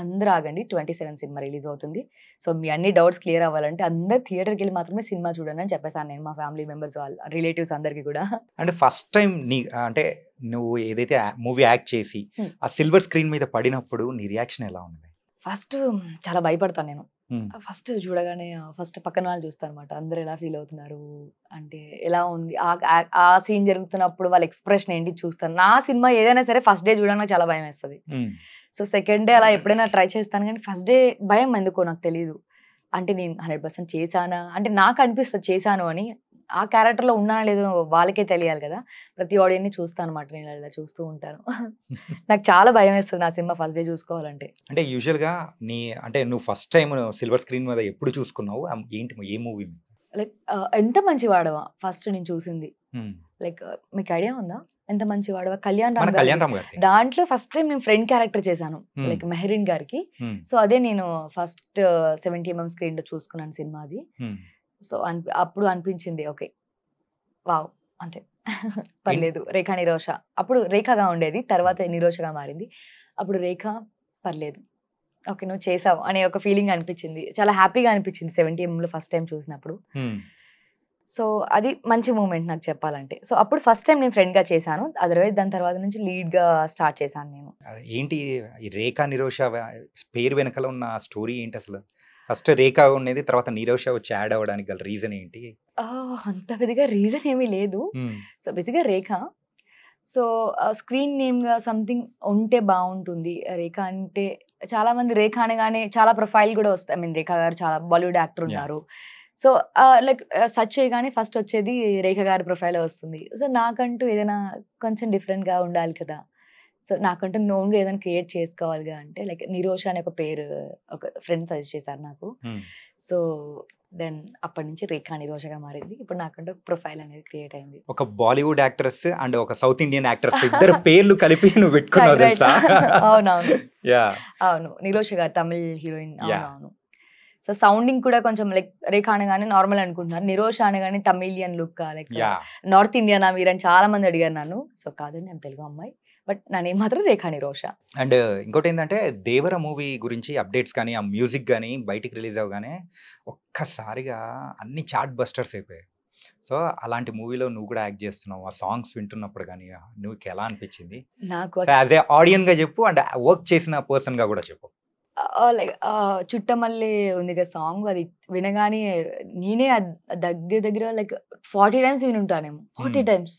[SPEAKER 2] అందరూ ఆగండి ట్వంటీ సెవెన్ సినిమా రిలీజ్ అవుతుంది సో మీ అన్ని డౌట్స్ క్లియర్ అవ్వాలంటే అందరు థియేటర్కి వెళ్ళి మాత్రమే సినిమా చూడండి అని చెప్పేసాను నేను మా ఫ్యామిలీ మెంబర్స్ వాళ్ళ రిలేటివ్స్ అందరికీ కూడా
[SPEAKER 1] అంటే ఫస్ట్ టైం నీ అంటే నువ్వు ఏదైతే మూవీ యాక్ట్ చేసి ఆ సిల్వర్ స్క్రీన్ మీద పడినప్పుడు నీ రియాక్షన్ ఎలా ఉంది
[SPEAKER 2] ఫస్ట్ చాలా భయపడతాను నేను ఫస్ట్ చూడగానే ఫస్ట్ పక్కన వాళ్ళు చూస్తారు అనమాట అందరు ఎలా ఫీల్ అవుతున్నారు అంటే ఎలా ఉంది ఆ సీన్ జరుగుతున్నప్పుడు వాళ్ళ ఎక్స్ప్రెషన్ ఏంటి చూస్తాను నా సినిమా ఏదైనా సరే ఫస్ట్ డే చూడడానికి చాలా భయం వేస్తుంది సో సెకండ్ డే అలా ఎప్పుడైనా ట్రై చేస్తాను కానీ ఫస్ట్ డే భయం ఎందుకో నాకు తెలియదు అంటే నేను హండ్రెడ్ పర్సెంట్ చేశానా అంటే నాకు అనిపిస్తుంది చేశాను అని ఆ క్యారెక్టర్లో ఉన్నా లేదో వాళ్ళకే తెలియాలి కదా ప్రతి ఆడియన్ని చూస్తాను అనమాట నేను ఇలా చూస్తూ ఉంటాను నాకు చాలా భయం వేస్తుంది ఆ సినిమా ఫస్ట్ డే చూసుకోవాలంటే
[SPEAKER 1] అంటే యూజువల్గా నీ అంటే నువ్వు ఫస్ట్ టైం సిల్వర్ స్క్రీన్ మీద ఎప్పుడు చూసుకున్నావు ఏంటి ఏ మూవీ
[SPEAKER 2] లైక్ ఎంత మంచి వాడవా ఫస్ట్ నేను చూసింది లైక్ మీకు ఐడియా ఉందా ఎంత మంచి వాడవా కళ్యాణ్ రామ్ కళ్యాణ్ గారు దాంట్లో ఫస్ట్ టైం నేను ఫ్రెండ్ క్యారెక్టర్ చేశాను లైక్ మెహరీన్ గారికి సో అదే నేను ఫస్ట్ సెవెంటీ ఎంఎం స్క్రీన్ లో చూసుకున్నాను సినిమా అది సో అనిపి అప్పుడు అనిపించింది ఓకే వావ్ అంతే పర్లేదు రేఖ నిరోష అప్పుడు రేఖగా ఉండేది తర్వాత నిరోషగా మారింది అప్పుడు రేఖ పర్లేదు ఓకే నువ్వు చేసావు అనే ఒక ఫీలింగ్ అనిపించింది చాలా హ్యాపీగా అనిపించింది సెవెంటీ ఎంఎంలో ఫస్ట్ టైం చూసినప్పుడు సో అది మంచి మూమెంట్ నాకు చెప్పాలంటే సో అప్పుడు ఫస్ట్ టైం నేను ఫ్రెండ్గా చేశాను అదర్వైజ్ దాని తర్వాత నుంచి లీడ్గా స్టార్ట్ చేశాను నేను
[SPEAKER 1] ఏంటి రేఖా నిరోష పేరు వెనకలో ఉన్న స్టోరీ ఏంటి అసలు ఫస్ట్ రేఖ ఉండేది తర్వాత నీరోష వచ్చి యాడ్ అవ్వడానికి గల రీజన్ ఏంటి
[SPEAKER 2] అంత పెద్దగా రీజన్ ఏమీ లేదు సో బేసిక్గా రేఖ సో స్క్రీన్ నేమ్గా సంథింగ్ ఉంటే బాగుంటుంది రేఖ అంటే చాలా మంది రేఖ అనగానే చాలా ప్రొఫైల్ కూడా వస్తాయి మీ మీన్ రేఖ గారు చాలా బాలీవుడ్ యాక్టర్ ఉన్నారు సో లైక్ సర్చ్ చేయగానే ఫస్ట్ వచ్చేది రేఖ గారి ప్రొఫైల్ వస్తుంది సో నాకంటూ ఏదైనా కొంచెం డిఫరెంట్గా ఉండాలి కదా సో నాకంటే నోన్గా ఏదైనా క్రియేట్ చేసుకోవాలిగా అంటే లైక్ నిరోష అనే ఒక పేరు ఒక ఫ్రెండ్ సజెస్ట్ చేశారు నాకు సో దెన్ అప్పటి నుంచి రేఖా నిరోషగా మారింది ఇప్పుడు నాకంటే ఒక ప్రొఫైల్ అనేది క్రియేట్ అయింది
[SPEAKER 1] ఒక బాలీవుడ్ యాక్ట్రెస్ అండ్ ఒక సౌత్ ఇండియన్ యాక్ట్రెస్ ఇద్దరు పేర్లు కలిపి నువ్వు పెట్టుకున్నావు తెలుసా
[SPEAKER 2] అవునవును అవును నిరోష గారు తమిళ్ హీరోయిన్ అవునవును సో సౌండింగ్ కూడా కొంచెం లైక్ రేఖ అనగానే నార్మల్ అనుకుంటున్నారు నిరోష అనగానే Tamilian look like North Indian మీరని చాలా మంది అడిగారు నన్ను సో కాదండి నేను తెలుగు అమ్మాయి బట్ నా నేమ్ మాత్రం రేఖా నిరోష
[SPEAKER 1] అండ్ ఇంకోటి ఏంటంటే దేవర మూవీ గురించి అప్డేట్స్ కానీ ఆ మ్యూజిక్ కానీ బయటికి రిలీజ్ అవగానే ఒక్కసారిగా అన్ని చాట్ బస్టర్స్ అయిపోయాయి సో అలాంటి మూవీలో నువ్వు కూడా యాక్ట్ చేస్తున్నావు ఆ సాంగ్స్ వింటున్నప్పుడు కానీ నువ్వు ఎలా అనిపించింది నాకు యాజ్ ఏ ఆడియన్ గా చెప్పు అండ్ వర్క్ చేసిన పర్సన్ గా కూడా చెప్పు
[SPEAKER 2] లైక్ చుట్టమల్లి ఉంది కదా సాంగ్ అది వినగానే నేనే దగ్గర దగ్గర లైక్ ఫార్టీ టైమ్స్ వినుంటానేమో ఫార్టీ టైమ్స్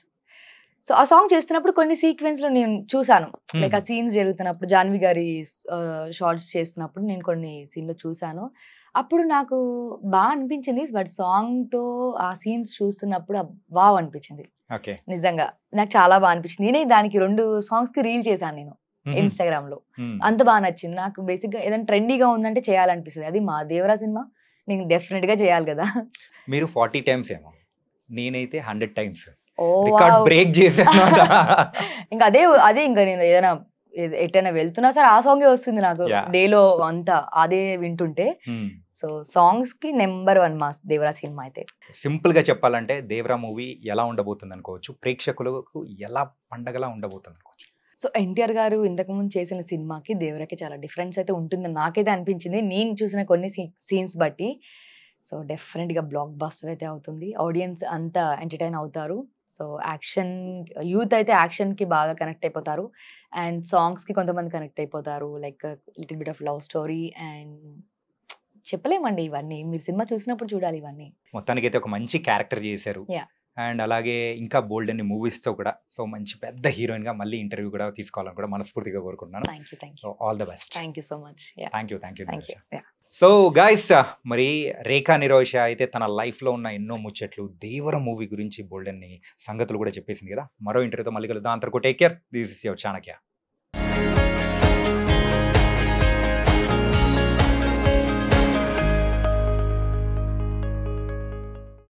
[SPEAKER 2] సో ఆ సాంగ్ చేస్తున్నప్పుడు కొన్ని సీక్వెన్స్ లో నేను చూసాను లైక్ ఆ సీన్స్ జరుగుతున్నప్పుడు జాన్వి గారి షార్ట్స్ చేస్తున్నప్పుడు నేను కొన్ని సీన్ లో చూసాను అప్పుడు నాకు బాగా అనిపించింది బట్ సాంగ్ తో ఆ సీన్స్ చూస్తున్నప్పుడు బాగా అనిపించింది నిజంగా నాకు చాలా బాగా అనిపించింది నేనే దానికి రెండు సాంగ్స్ కి రీల్ చేశాను నేను ఇన్స్టాగ్రామ్ లో అంత బాగా నచ్చింది నాకు బేసిక్ గా ఏదైనా ట్రెండీగా ఉందంటే చేయాలనిపిస్తుంది అది మా దేవరా సినిమా నేను డెఫినెట్ గా చేయాలి కదా
[SPEAKER 1] మీరు ఫార్టీ టైమ్స్ ఏమో నేనైతే హండ్రెడ్ టైమ్స్ బ్రేక్ చేశాను
[SPEAKER 2] ఇంకా అదే అదే ఇంకా నేను ఏదైనా ఎటైనా వెళ్తున్నా సరే ఆ సాంగే వస్తుంది నాకు డేలో అంతా అదే వింటుంటే hmm. సో సాంగ్స్ కి నెంబర్ వన్ మా దేవరా సినిమా అయితే
[SPEAKER 1] సింపుల్ గా చెప్పాలంటే దేవరా మూవీ ఎలా ఉండబోతుంది అనుకోవచ్చు ప్రేక్షకులకు ఎలా పండగలా ఉండబోతుంది అనుకోవచ్చు
[SPEAKER 2] సో ఎన్టీఆర్ గారు ఇంతకుముందు చేసిన సినిమాకి దేవరాకి చాలా డిఫరెన్స్ అయితే ఉంటుంది నాకైతే అనిపించింది నేను చూసిన కొన్ని సీన్స్ బట్టి సో డెఫినెట్గా బ్లాక్ బాస్టర్ అయితే అవుతుంది ఆడియన్స్ అంతా ఎంటర్టైన్ అవుతారు సో యాక్షన్ యూత్ అయితే యాక్షన్కి బాగా కనెక్ట్ అయిపోతారు అండ్ సాంగ్స్కి కొంతమంది కనెక్ట్ అయిపోతారు like little bit of love story and చెప్పలేమండి ఇవన్నీ మీరు సినిమా చూసినప్పుడు చూడాలి ఇవన్నీ
[SPEAKER 1] మొత్తానికి అయితే ఒక మంచి క్యారెక్టర్ చేశారు అండ్ అలాగే ఇంకా బోల్డ్ అన్ని మూవీస్తో కూడా సో మంచి పెద్ద హీరోయిన్గా మళ్ళీ ఇంటర్వ్యూ కూడా తీసుకోవాలని కూడా మనస్ఫూర్తిగా కోరుకుంటున్నాను thank thank you you all the best thank you so much thank you thank you so guys మరి రేఖా నిరోష అయితే తన లైఫ్లో ఉన్న ఎన్నో ముచ్చట్లు దేవర మూవీ గురించి బోల్డన్ని సంగతులు కూడా చెప్పేసింది కదా మరో ఇంటర్వ్యూతో మళ్ళీ కలుద్దాం అంతరకు take care this is your Chanakya